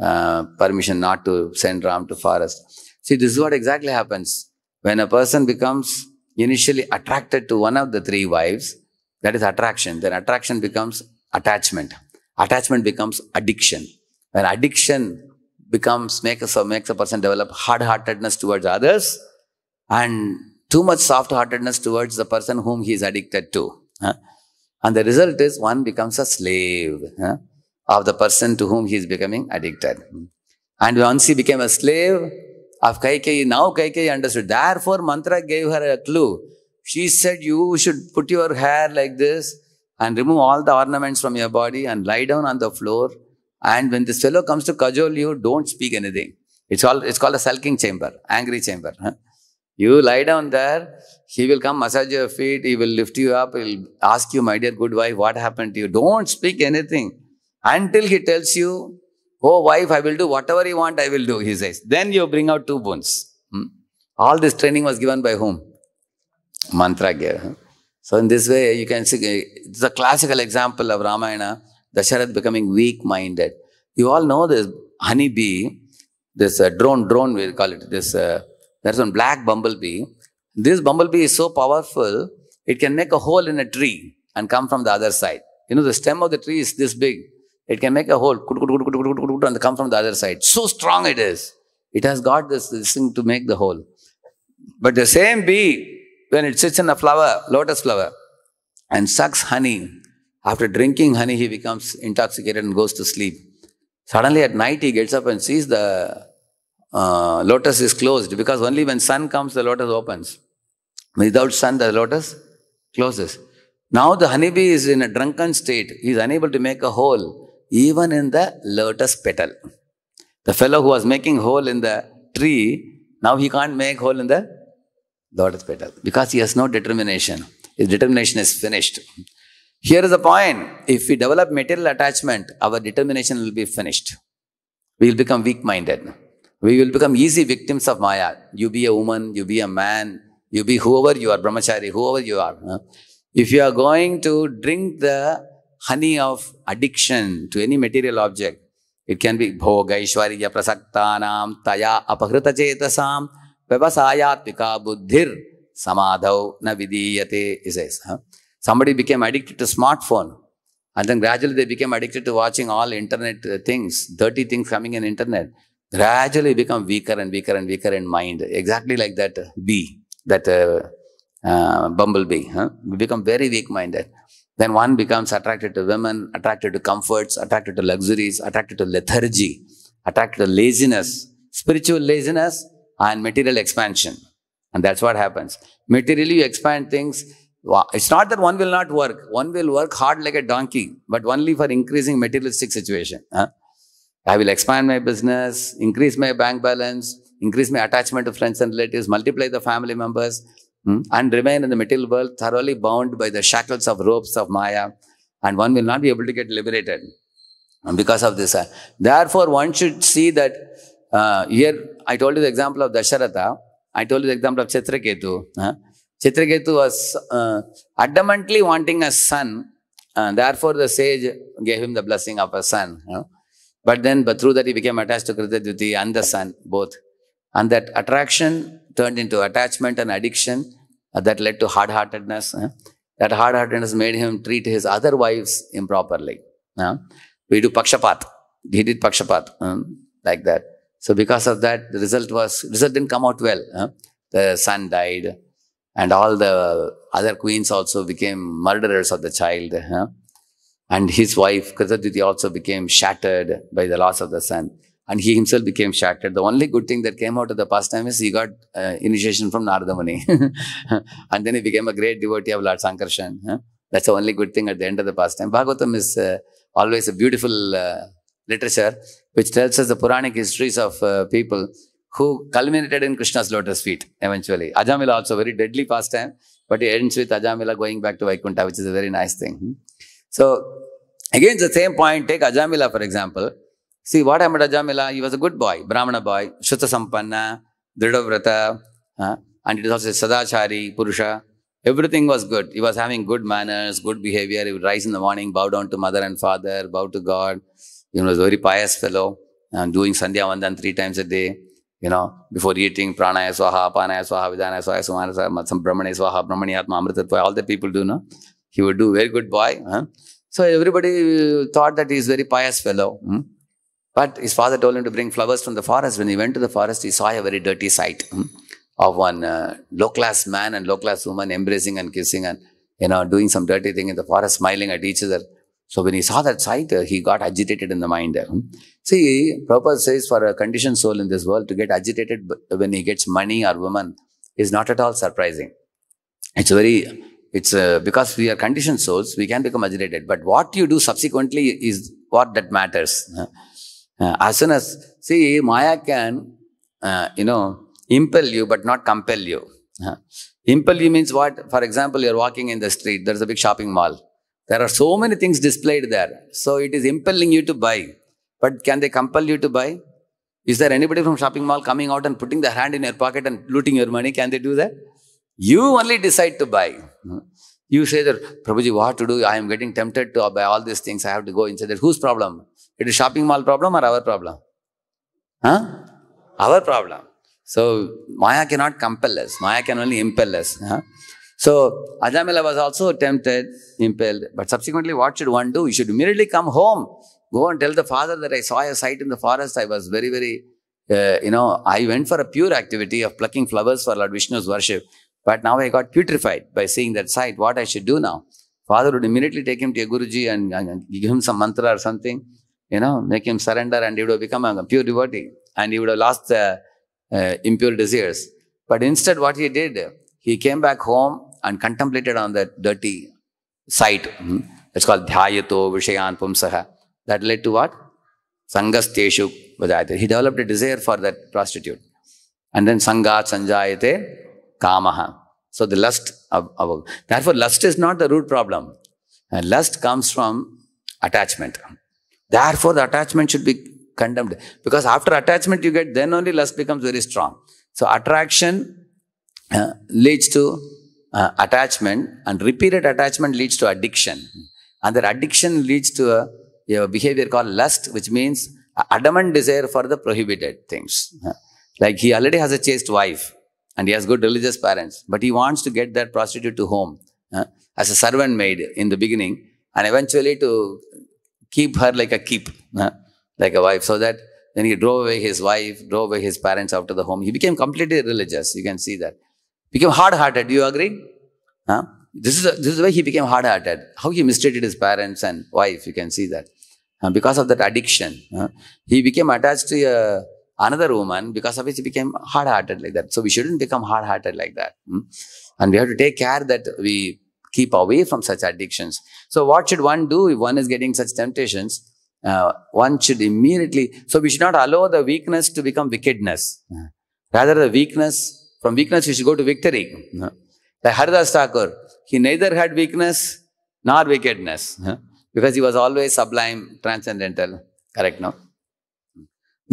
uh, permission not to send Ram to forest. See, this is what exactly happens. When a person becomes initially attracted to one of the three wives, that is attraction. Then attraction becomes attachment. Attachment becomes addiction. When addiction becomes makes a, makes a person develop hard-heartedness towards others and too much soft-heartedness towards the person whom he is addicted to. Huh? And the result is one becomes a slave huh, of the person to whom he is becoming addicted. And once he became a slave, of Kaikeyi, now Kaikeyi understood. Therefore, Mantra gave her a clue. She said, You should put your hair like this and remove all the ornaments from your body and lie down on the floor. And when this fellow comes to cajole you, don't speak anything. It's, all, it's called a sulking chamber, angry chamber. Huh? You lie down there, he will come massage your feet, he will lift you up, he'll ask you, my dear good wife, what happened to you? Don't speak anything until he tells you Oh, wife, I will do whatever you want, I will do, he says. Then you bring out two bones. Hmm? All this training was given by whom? Mantra gave. So, in this way, you can see it's a classical example of Ramayana, Dasharath becoming weak minded. You all know this honeybee, this uh, drone, drone, we call it, this, uh, there's one black bumblebee. This bumblebee is so powerful, it can make a hole in a tree and come from the other side. You know, the stem of the tree is this big it can make a hole and come from the other side. So strong it is. It has got this, this thing to make the hole. But the same bee, when it sits in a flower, lotus flower, and sucks honey, after drinking honey, he becomes intoxicated and goes to sleep. Suddenly at night, he gets up and sees the uh, lotus is closed because only when sun comes, the lotus opens. Without sun, the lotus closes. Now the honeybee is in a drunken state. He is unable to make a hole even in the lotus petal. The fellow who was making hole in the tree, now he can't make hole in the lotus petal because he has no determination. His determination is finished. Here is the point. If we develop material attachment, our determination will be finished. We will become weak-minded. We will become easy victims of Maya. You be a woman, you be a man, you be whoever you are, brahmachari, whoever you are. If you are going to drink the honey of addiction to any material object. It can be bhoga ishwariya prasaktanam taya apahrita chetasam vyavasayatvika buddhir samadhav na vidiyate. He says, huh? somebody became addicted to smartphone. And then gradually they became addicted to watching all internet things, dirty things coming in internet. Gradually become weaker and weaker and weaker in mind. Exactly like that bee, that uh, uh, bumblebee. Huh? We become very weak-minded. Then one becomes attracted to women, attracted to comforts, attracted to luxuries, attracted to lethargy, attracted to laziness, spiritual laziness and material expansion. And that's what happens. Materially, you expand things. It's not that one will not work. One will work hard like a donkey, but only for increasing materialistic situation. Huh? I will expand my business, increase my bank balance, increase my attachment to friends and relatives, multiply the family members, hmm, and remain in the material world thoroughly bound by the shackles of ropes of Maya, and one will not be able to get liberated because of this. Uh, therefore, one should see that uh, here I told you the example of Dasharatha, I told you the example of Chitraketu. Huh? Chitraketu was uh, adamantly wanting a son, and therefore the sage gave him the blessing of a son. But then, but through that, he became attached to Krita and the son, both. And that attraction turned into attachment and addiction, uh, that led to hard heartedness. That hard heartedness made him treat his other wives improperly. We do pakshapat. He did pakshapat um, like that. So because of that, the result was result didn't come out well. The son died, and all the other queens also became murderers of the child. And his wife Kritaditi also became shattered by the loss of the son and he himself became shattered. The only good thing that came out of the pastime is he got uh, initiation from Nardamani. and then he became a great devotee of Lord Sankarshan. Huh? That's the only good thing at the end of the pastime. Bhagavatam is uh, always a beautiful uh, literature which tells us the Puranic histories of uh, people who culminated in Krishna's lotus feet eventually. Ajamila also, very deadly pastime, but it ends with Ajamila going back to Vaikuntha, which is a very nice thing. Hmm? So, again, the same point, take Ajamila for example. See, what happened to Jamila? He was a good boy, Brahmana boy, Shuta Sampanna, Dridavrata, and it is also Sadachari, Purusha. Everything was good. He was having good manners, good behavior. He would rise in the morning, bow down to mother and father, bow to God. He was a very pious fellow, and uh, doing Sandhya Vandan three times a day. You know, before eating, Pranaya Swaha, Panaya Swaha, Vidhanaya Swaha, Sumana Swaha, some Brahmani Swaha, Brahmani Atma, Amritatva, all the people do, no? He would do very good boy. Huh? So everybody thought that he is very pious fellow. Hmm? But his father told him to bring flowers from the forest. When he went to the forest, he saw a very dirty sight hmm, of one uh, low-class man and low-class woman embracing and kissing and, you know, doing some dirty thing in the forest, smiling at each other. So when he saw that sight, uh, he got agitated in the mind. Hmm. See, Prabhupada says for a conditioned soul in this world to get agitated when he gets money or woman is not at all surprising. It's very, it's uh, because we are conditioned souls, we can become agitated. But what you do subsequently is what that matters. Uh, as soon as, see, Maya can, uh, you know, impel you but not compel you. Uh, impel you means what? For example, you're walking in the street, there's a big shopping mall. There are so many things displayed there. So it is impelling you to buy. But can they compel you to buy? Is there anybody from shopping mall coming out and putting their hand in your pocket and looting your money? Can they do that? You only decide to buy. Uh, you say that, Prabhuji, what to do? I am getting tempted to by all these things. I have to go inside that. Whose problem? It is shopping mall problem or our problem? Huh? Our problem. So Maya cannot compel us. Maya can only impel us. Huh? So Ajamila was also tempted, impelled. But subsequently, what should one do? You should immediately come home. Go and tell the father that I saw a sight in the forest. I was very, very uh, you know, I went for a pure activity of plucking flowers for Lord Vishnu's worship. But now I got putrefied by seeing that sight. What I should do now? Father would immediately take him to a Guruji and, and give him some mantra or something, you know, make him surrender and he would have become a pure devotee and he would have lost the uh, impure desires. But instead, what he did, he came back home and contemplated on that dirty sight. Hmm, it's called dhyayato vishayan pumsaha. That led to what? Sangasteshu vadayate. He developed a desire for that prostitute. And then sangat sanjayate kamaha. So the lust of, of therefore lust is not the root problem. And lust comes from attachment. Therefore the attachment should be condemned because after attachment you get then only lust becomes very strong. So attraction uh, leads to uh, attachment and repeated attachment leads to addiction and that addiction leads to a, a behavior called lust which means adamant desire for the prohibited things. Like he already has a chaste wife and he has good religious parents, but he wants to get that prostitute to home uh, as a servant maid in the beginning and eventually to keep her like a keep, uh, like a wife, so that then he drove away his wife, drove away his parents out of the home. He became completely religious. You can see that. Became hard-hearted. Do you agree? Huh? This is, a, this is the way he became hard-hearted. How he mistreated his parents and wife. You can see that. Uh, because of that addiction, uh, he became attached to a another woman, because of which he became hard hearted like that. So we shouldn't become hard hearted like that. Hmm? And we have to take care that we keep away from such addictions. So what should one do if one is getting such temptations? Uh, one should immediately, so we should not allow the weakness to become wickedness. Uh, rather the weakness, from weakness we should go to victory. Uh, like Haridas Thakur, he neither had weakness nor wickedness. Because he was always sublime, transcendental. Correct, no?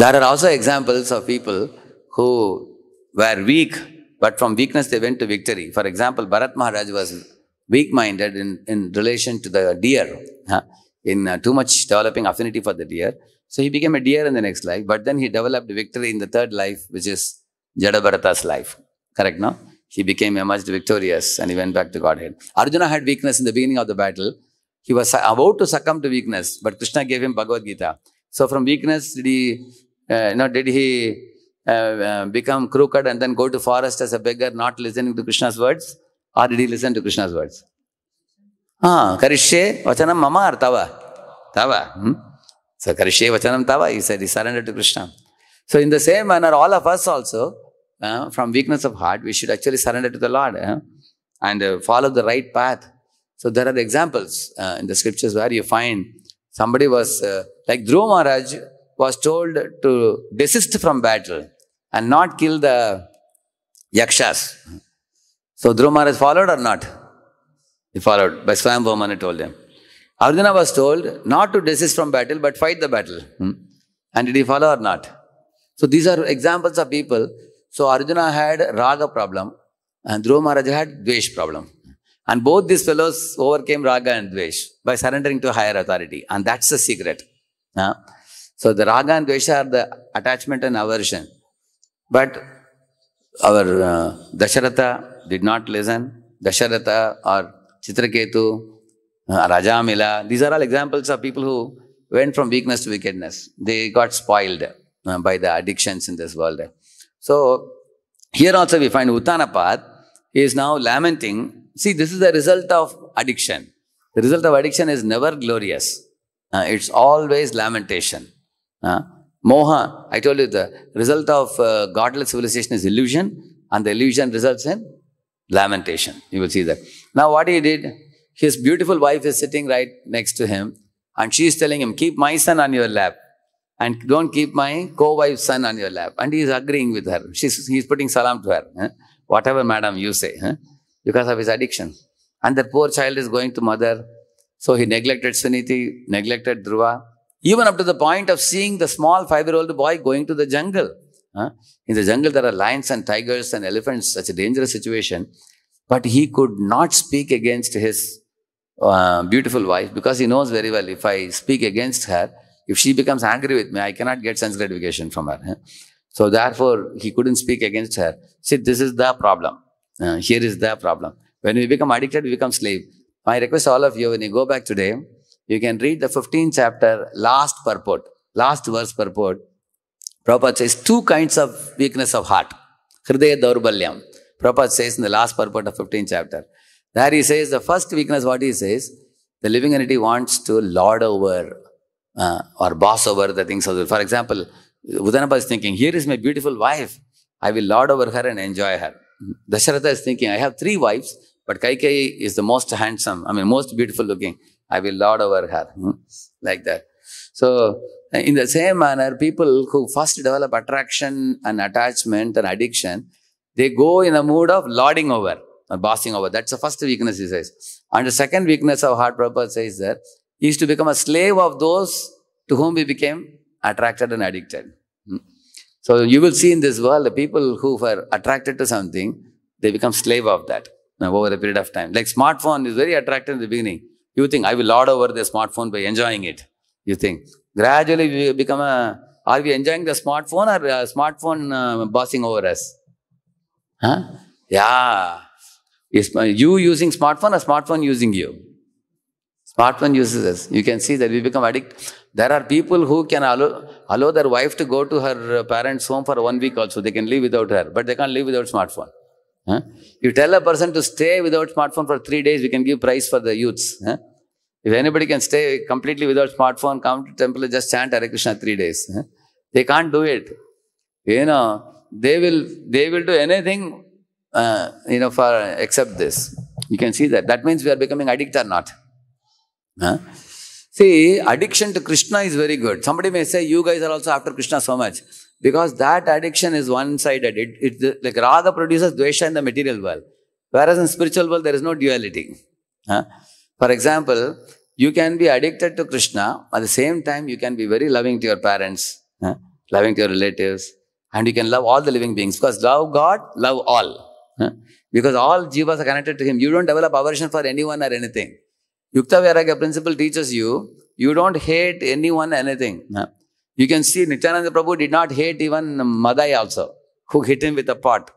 There are also examples of people who were weak, but from weakness they went to victory. For example, Bharat Maharaj was weak-minded in, in relation to the deer, huh? in uh, too much developing affinity for the deer. So he became a deer in the next life, but then he developed victory in the third life, which is Jadabharata's life. Correct, no? He became emerged victorious and he went back to Godhead. Arjuna had weakness in the beginning of the battle. He was about to succumb to weakness, but Krishna gave him Bhagavad Gita. So from weakness, did he you uh, know, did he uh, uh, become crooked and then go to forest as a beggar, not listening to Krishna's words? Or did he listen to Krishna's words? Ah, karishye vachanam mama or tava? Tava. Hmm? So karishye vachanam tava, he said, he surrendered to Krishna. So in the same manner, all of us also, uh, from weakness of heart, we should actually surrender to the Lord uh, and uh, follow the right path. So there are examples uh, in the scriptures where you find somebody was like Dhruva Maharaj was told to desist from battle and not kill the yakshas. So Dhruva is followed or not? He followed by Swayambhomana told him. Arjuna was told not to desist from battle but fight the battle. Hmm. And did he follow or not? So these are examples of people. So Arjuna had raga problem and Dhruva Maharaj had dvesh problem. And both these fellows overcame raga and dvesh by surrendering to higher authority. And that's the secret. So the raga and dvesha are the attachment and aversion. But our uh, Dasharatha did not listen. Dasharatha or Chitraketu, uh, Rajamila, these are all examples of people who went from weakness to wickedness. They got spoiled uh, by the addictions in this world. So here also we find Uttanapad is now lamenting. See, this is the result of addiction. The result of addiction is never glorious. Uh, it's always lamentation moha, I told you the result of uh, godless civilization is illusion and the illusion results in lamentation. You will see that. Now what he did, his beautiful wife is sitting right next to him and she is telling him, keep my son on your lap and don't keep my co-wife's son on your lap. And he is agreeing with her. She's, he's putting salam to her. Whatever, madam, you say. Because of his addiction. And the poor child is going to mother. So he neglected Suniti, neglected Dhruva, even up to the point of seeing the small five-year-old boy going to the jungle. In the jungle, there are lions and tigers and elephants, such a dangerous situation. But he could not speak against his uh, beautiful wife because he knows very well if I speak against her, if she becomes angry with me, I cannot get sense gratification from her. So therefore, he couldn't speak against her. See, this is the problem. Uh, here is the problem. When we become addicted, we become slave. My request all of you, when you go back today, you can read the 15th chapter, last purport, last verse purport. Prabhupada says two kinds of weakness of heart. Hridaya Daurbalyam. Prabhupada says in the last purport of 15th chapter. There he says the first weakness, what he says, the living entity wants to lord over uh, or boss over the things of the For example, Udanapa is thinking, here is my beautiful wife. I will lord over her and enjoy her. Dasharatha is thinking, I have three wives, but Kaikai is the most handsome, I mean, most beautiful looking. I will lord over her, hmm, like that. So, in the same manner, people who first develop attraction and attachment and addiction, they go in a mood of lording over or bossing over. That's the first weakness, he says. And the second weakness of heart purpose says that is to become a slave of those to whom we became attracted and addicted. Hmm. So you will see in this world the people who were attracted to something, they become slave of that now, over a period of time. Like smartphone is very attractive in the beginning. You think, I will lord over the smartphone by enjoying it. You think. Gradually we become a, are we enjoying the smartphone or a uh, smartphone uh, bossing over us? Huh? Yeah. Is you using smartphone or smartphone using you? Smartphone uses us. You can see that we become addict. There are people who can allow, allow their wife to go to her parents' home for one week also. They can live without her, but they can't live without smartphone. Huh? You tell a person to stay without smartphone for three days, we can give price for the youths. Huh? If anybody can stay completely without smartphone, come to temple, just chant Hare Krishna three days. Huh? They can't do it. You know, they will they will do anything, uh, you know, for except this. You can see that. That means we are becoming addict or not. Huh? See, addiction to Krishna is very good. Somebody may say, you guys are also after Krishna so much. Because that addiction is one-sided. It, it, like Radha produces Dvesha in the material world. Whereas in spiritual world, there is no duality. Huh? For example, you can be addicted to Krishna. At the same time, you can be very loving to your parents, huh? loving to your relatives. And you can love all the living beings. Because love God, love all. Huh? Because all jivas are connected to Him. You don't develop aversion for anyone or anything. Yukta Vairagya principle teaches you, you don't hate anyone, anything. You can see Nityananda Prabhu did not hate even Madai also, who hit him with a pot.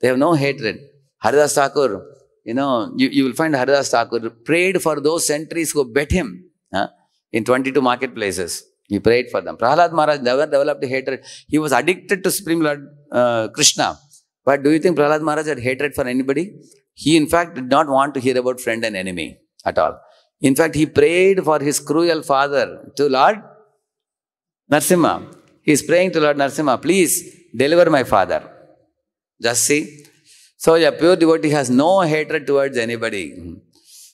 They have no hatred. Haridas Thakur, you know, you, you will find Haridas Thakur prayed for those sentries who bet him huh, in 22 marketplaces. He prayed for them. Prahlad Maharaj never developed hatred. He was addicted to Supreme Lord uh, Krishna. But do you think Prahlad Maharaj had hatred for anybody? He, in fact, did not want to hear about friend and enemy at all. In fact, he prayed for his cruel father to Lord Narsimha. He is praying to Lord Narsimha, please deliver my father. Just see. So a pure devotee has no hatred towards anybody.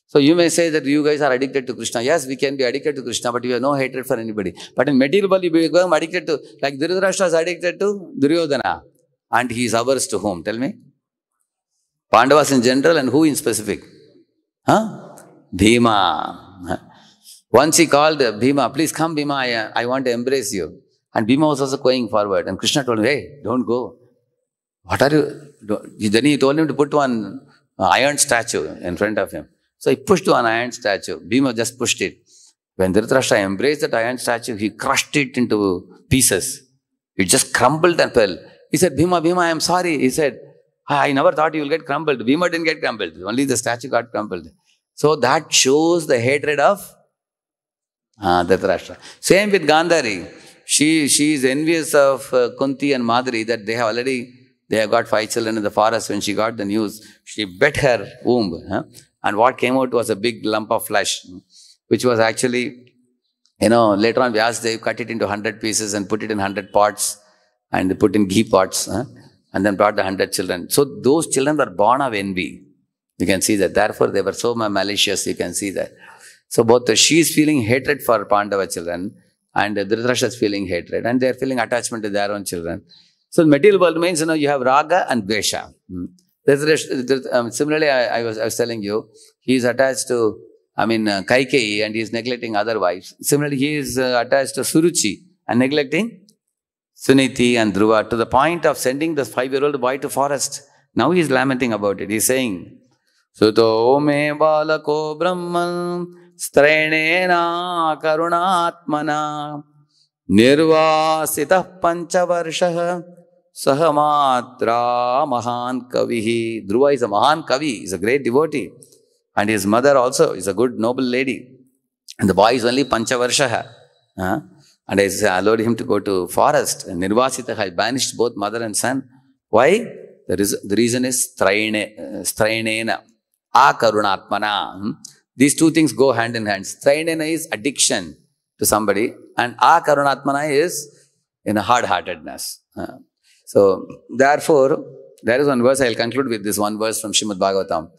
So you may say that you guys are addicted to Krishna. Yes, we can be addicted to Krishna, but you have no hatred for anybody. But in material world, you become addicted to, like Dhritarashtra is addicted to Duryodhana. And he is averse to whom? Tell me. Pandavas in general and who in specific? Huh? Bhima. Once he called Bhima, please come Bhima, I, I want to embrace you. And Bhima was also going forward. And Krishna told him, hey, don't go. What are you? Then he told him to put one uh, iron statue in front of him. So he pushed one iron statue. Bhima just pushed it. When Dhritarashtra embraced that iron statue, he crushed it into pieces. It just crumbled and fell. He said, Bhima, Bhima, I am sorry. He said, I never thought you will get crumbled. Bhima didn't get crumbled. Only the statue got crumbled. So that shows the hatred of Dhritarashtra. Same with Gandhari. She, she is envious of uh, Kunti and Madhuri that they have already they have got five children in the forest. When she got the news, she bit her womb. Huh? And what came out was a big lump of flesh, which was actually, you know, later on Vyasdev cut it into 100 pieces and put it in 100 pots and put in ghee pots huh? and then brought the 100 children. So those children were born of envy. You can see that. Therefore, they were so malicious. You can see that. So both the, she is feeling hatred for Pandava children and Dhritarashtra is feeling hatred and they are feeling attachment to their own children. So the material world means, you know, you have Raga and Vesha. Hmm. Um, similarly, I, I, was, I was telling you, he is attached to, I mean, uh, Kaikeyi and he is neglecting other wives. Similarly, he is uh, attached to Suruchi and neglecting Suniti and Dhruva to the point of sending the five-year-old boy to forest. Now he is lamenting about it. He is saying, Suto me balako brahman శ్రేణేనా కరుణాత్మన నిర్వాసిత పంచవర్ష సహ మాత్ర మహాన్ కవి ధ్రువ is a మహాన్ కవి is a great devotee and his mother also is a good noble lady and the boy is only పంచవర్ష and I allowed him to go to forest నిర్వాసిత I banished both mother and son why the reason is స్త్రైణే స్త్రైణేన ఆ కరుణాత్మన These two things go hand in hand. Strainena is addiction to somebody and akarunatmana is in a hard-heartedness. Uh, so, therefore, there is one verse, I'll conclude with this one verse from Shrimad Bhagavatam.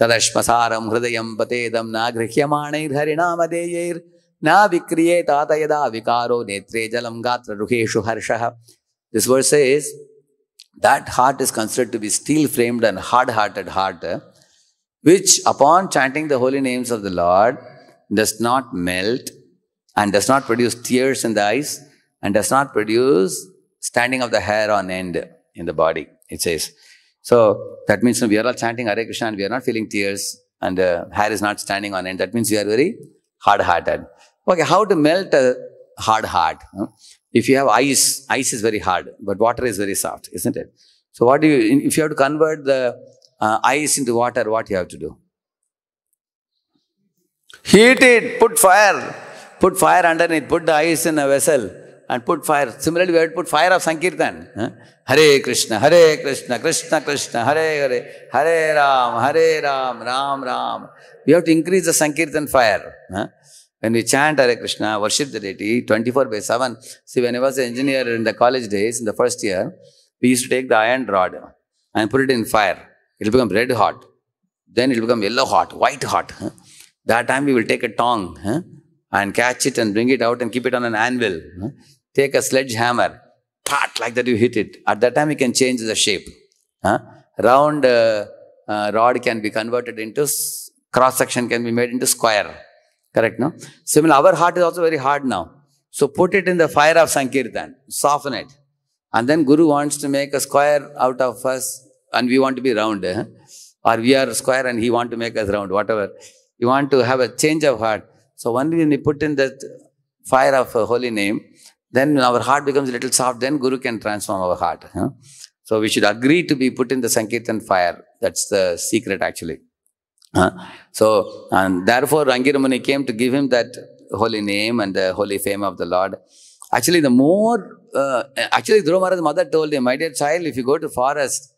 Tadashmasaram hridayam patedam na grihyamaneir harinamadeyir na vikriye tata vikaro netre jalam gatra ruheshu harshaha. This verse says, that heart is considered to be steel-framed and hard-hearted heart. Eh? which upon chanting the holy names of the Lord does not melt and does not produce tears in the eyes and does not produce standing of the hair on end in the body, it says. So that means we are all chanting Hare Krishna and we are not feeling tears and uh, hair is not standing on end. That means you are very hard-hearted. Okay, how to melt a hard heart? If you have ice, ice is very hard, but water is very soft, isn't it? So what do you, if you have to convert the uh, ice into water, what you have to do? Heat it, put fire, put fire underneath, put the ice in a vessel and put fire. Similarly, we have to put fire of Sankirtan. Huh? Hare Krishna, Hare Krishna, Krishna Krishna, Hare Hare, Hare Ram, Hare Ram, Ram Ram. We have to increase the Sankirtan fire. Huh? When we chant Hare Krishna, worship the deity 24 by 7. See, when I was an engineer in the college days, in the first year, we used to take the iron rod and put it in fire. It will become red hot. Then it will become yellow hot, white hot. That time we will take a tong and catch it and bring it out and keep it on an anvil. Take a sledgehammer, pat like that you hit it. At that time we can change the shape. Round uh, uh, rod can be converted into cross section can be made into square. Correct, no? Similar, our heart is also very hard now. So put it in the fire of Sankirtan, soften it. And then Guru wants to make a square out of us and we want to be round. Eh? Or we are square and he want to make us round, whatever. You want to have a change of heart. So only when we put in that fire of holy name, then our heart becomes a little soft, then Guru can transform our heart. So we should agree to be put in the Sankirtan fire. That's the secret actually. so, and therefore Rangiramani came to give him that holy name and the holy fame of the Lord. Actually, the more, uh, actually Dhruva Maharaj's mother told him, my dear child, if you go to forest,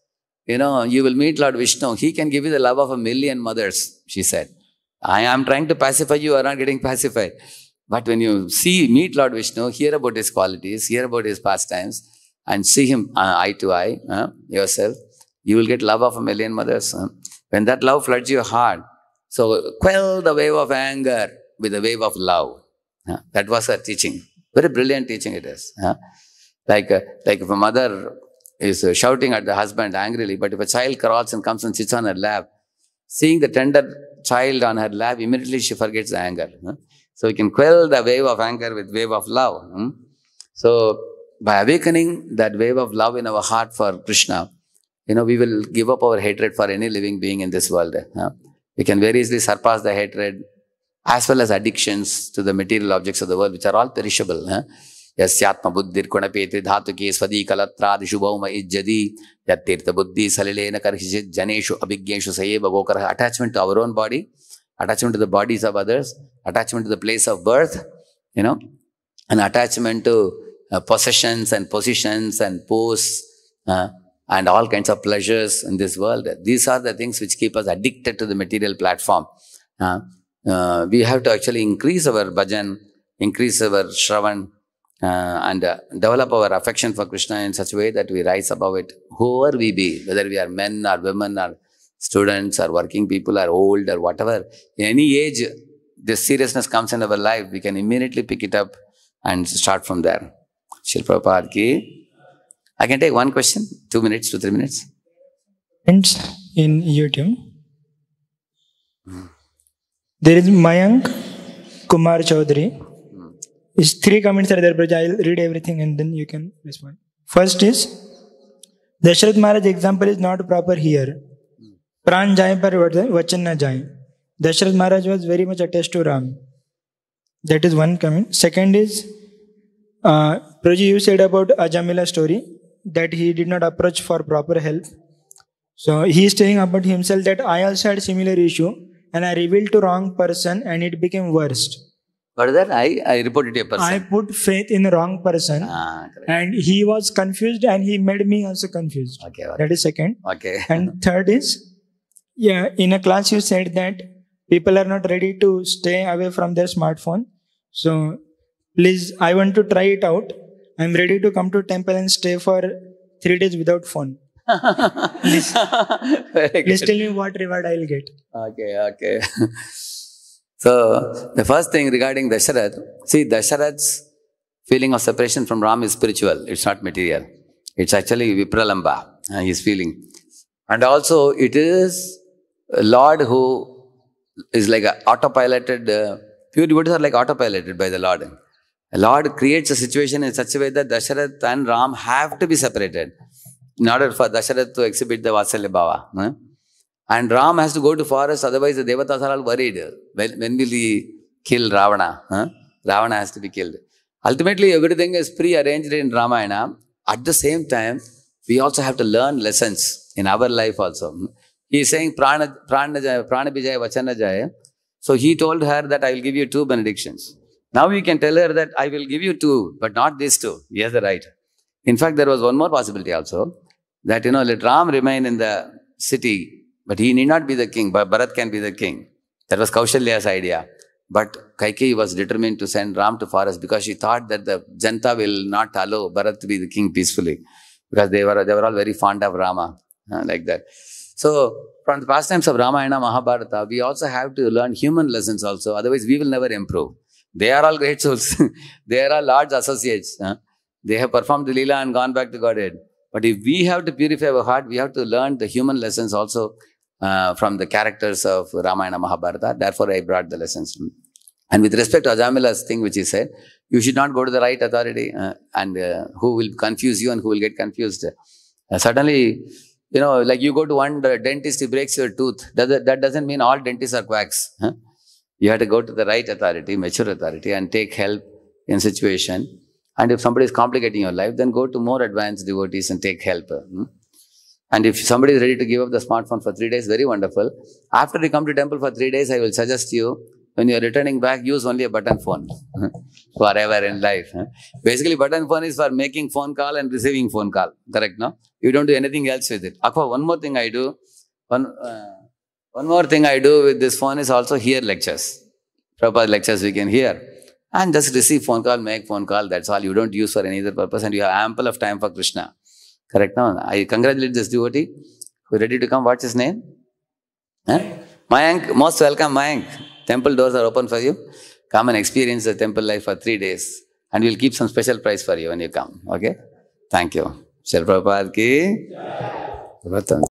you know, you will meet Lord Vishnu. He can give you the love of a million mothers, she said. I am trying to pacify you, are not getting pacified. But when you see, meet Lord Vishnu, hear about his qualities, hear about his pastimes, and see him uh, eye to eye, uh, yourself, you will get love of a million mothers. Uh. When that love floods your heart, so quell the wave of anger with the wave of love. Uh. that was her teaching. Very brilliant teaching it is. Uh. like, uh, like if a mother is uh, shouting at the husband angrily. But if a child crawls and comes and sits on her lap, seeing the tender child on her lap, immediately she forgets the anger. Huh? So you can quell the wave of anger with wave of love. Hmm? So by awakening that wave of love in our heart for Krishna, you know, we will give up our hatred for any living being in this world. Huh? We can very easily surpass the hatred as well as addictions to the material objects of the world, which are all perishable. Huh? Yes, Yasyatma buddhir kuna petri dhatu ke svadi kalatradi shubhauma ijjadi the buddhi salilena karhishit janeshu abhigyeshu sayeva gokara Attachment to our own body, attachment to the bodies of others, attachment to the place of birth, you know, an attachment to uh, possessions and positions and posts uh, and all kinds of pleasures in this world. These are the things which keep us addicted to the material platform. Uh, we have to actually increase our bhajan, increase our shravan, uh, and uh, develop our affection for Krishna in such a way that we rise above it, whoever we be, whether we are men or women or students or working people or old or whatever, in any age, this seriousness comes in our life, we can immediately pick it up and start from there. Shilpa ki. I can take one question, two minutes to three minutes. Friends in YouTube, hmm. there is Mayank Kumar Chaudhary is three comments are there, but I'll read everything and then you can respond. First is the Dasharat marriage example is not proper here. Pran jai par vachan na jai. Dasharat Maharaj was very much attached to Ram. That is one comment. Second is uh, you said about Ajamila story that he did not approach for proper help. So he is telling about himself that I also had similar issue and I revealed to wrong person and it became worst. But then I, I reported a person. I put faith in the wrong person. Ah, and he was confused and he made me also confused. Okay, okay. That is second. Okay. and third is, yeah, in a class you said that people are not ready to stay away from their smartphone. So please, I want to try it out. I'm ready to come to temple and stay for three days without phone. please, please tell me what reward I'll get. Okay, okay. So, the first thing regarding Dasharath, see, Dasharath's feeling of separation from Ram is spiritual, it's not material. It's actually Vipralamba, uh, his feeling. And also, it is Lord who is like a autopiloted, uh, pure devotees are like autopiloted by the Lord. Lord creates a situation in such a way that Dasharath and Ram have to be separated in order for Dasharath to exhibit the Vatsalya Bhava. Huh? And Ram has to go to forest, otherwise the devatas are all worried. When, when will he kill Ravana? Huh? Ravana has to be killed. Ultimately, everything is pre-arranged in Ramayana. At the same time, we also have to learn lessons in our life also. He is saying prana, prana, jaya, prana vachana So he told her that I will give you two benedictions. Now you can tell her that I will give you two, but not these two. He has the right. In fact, there was one more possibility also that, you know, let Ram remain in the city but he need not be the king. Bharat can be the king. That was Kaushalya's idea. But Kaikeyi was determined to send Ram to forest because she thought that the Janta will not allow Bharat to be the king peacefully. Because they were, they were all very fond of Rama, uh, like that. So, from the pastimes of Ramayana, Mahabharata, we also have to learn human lessons also. Otherwise, we will never improve. They are all great souls. they are all large associates. They have performed the Leela and gone back to Godhead. But if we have to purify our heart, we have to learn the human lessons also uh, from the characters of Ramayana Mahabharata. Therefore, I brought the lessons. And with respect to Ajamila's thing, which he said, you should not go to the right authority uh, and uh, who will confuse you and who will get confused. Uh, suddenly, you know, like you go to one dentist, he breaks your tooth. That, that doesn't mean all dentists are quacks. Huh? You have to go to the right authority, mature authority, and take help in situation. And if somebody is complicating your life, then go to more advanced devotees and take help. Hmm? And if somebody is ready to give up the smartphone for three days, very wonderful. After you come to temple for three days, I will suggest you, when you are returning back, use only a button phone forever in life. Basically, button phone is for making phone call and receiving phone call. Correct, no? You don't do anything else with it. Akwa, one more thing I do. One, uh, one more thing I do with this phone is also hear lectures. proper lectures we can hear. And just receive phone call, make phone call. That's all. You don't use for any other purpose and you have ample of time for Krishna. Correct now? I congratulate this devotee who is ready to come. What's his name? Huh? Mayank, most welcome Mayank. Temple doors are open for you. Come and experience the temple life for three days. And we'll keep some special prize for you when you come. Okay? Thank you. Shri Prabhupada ki.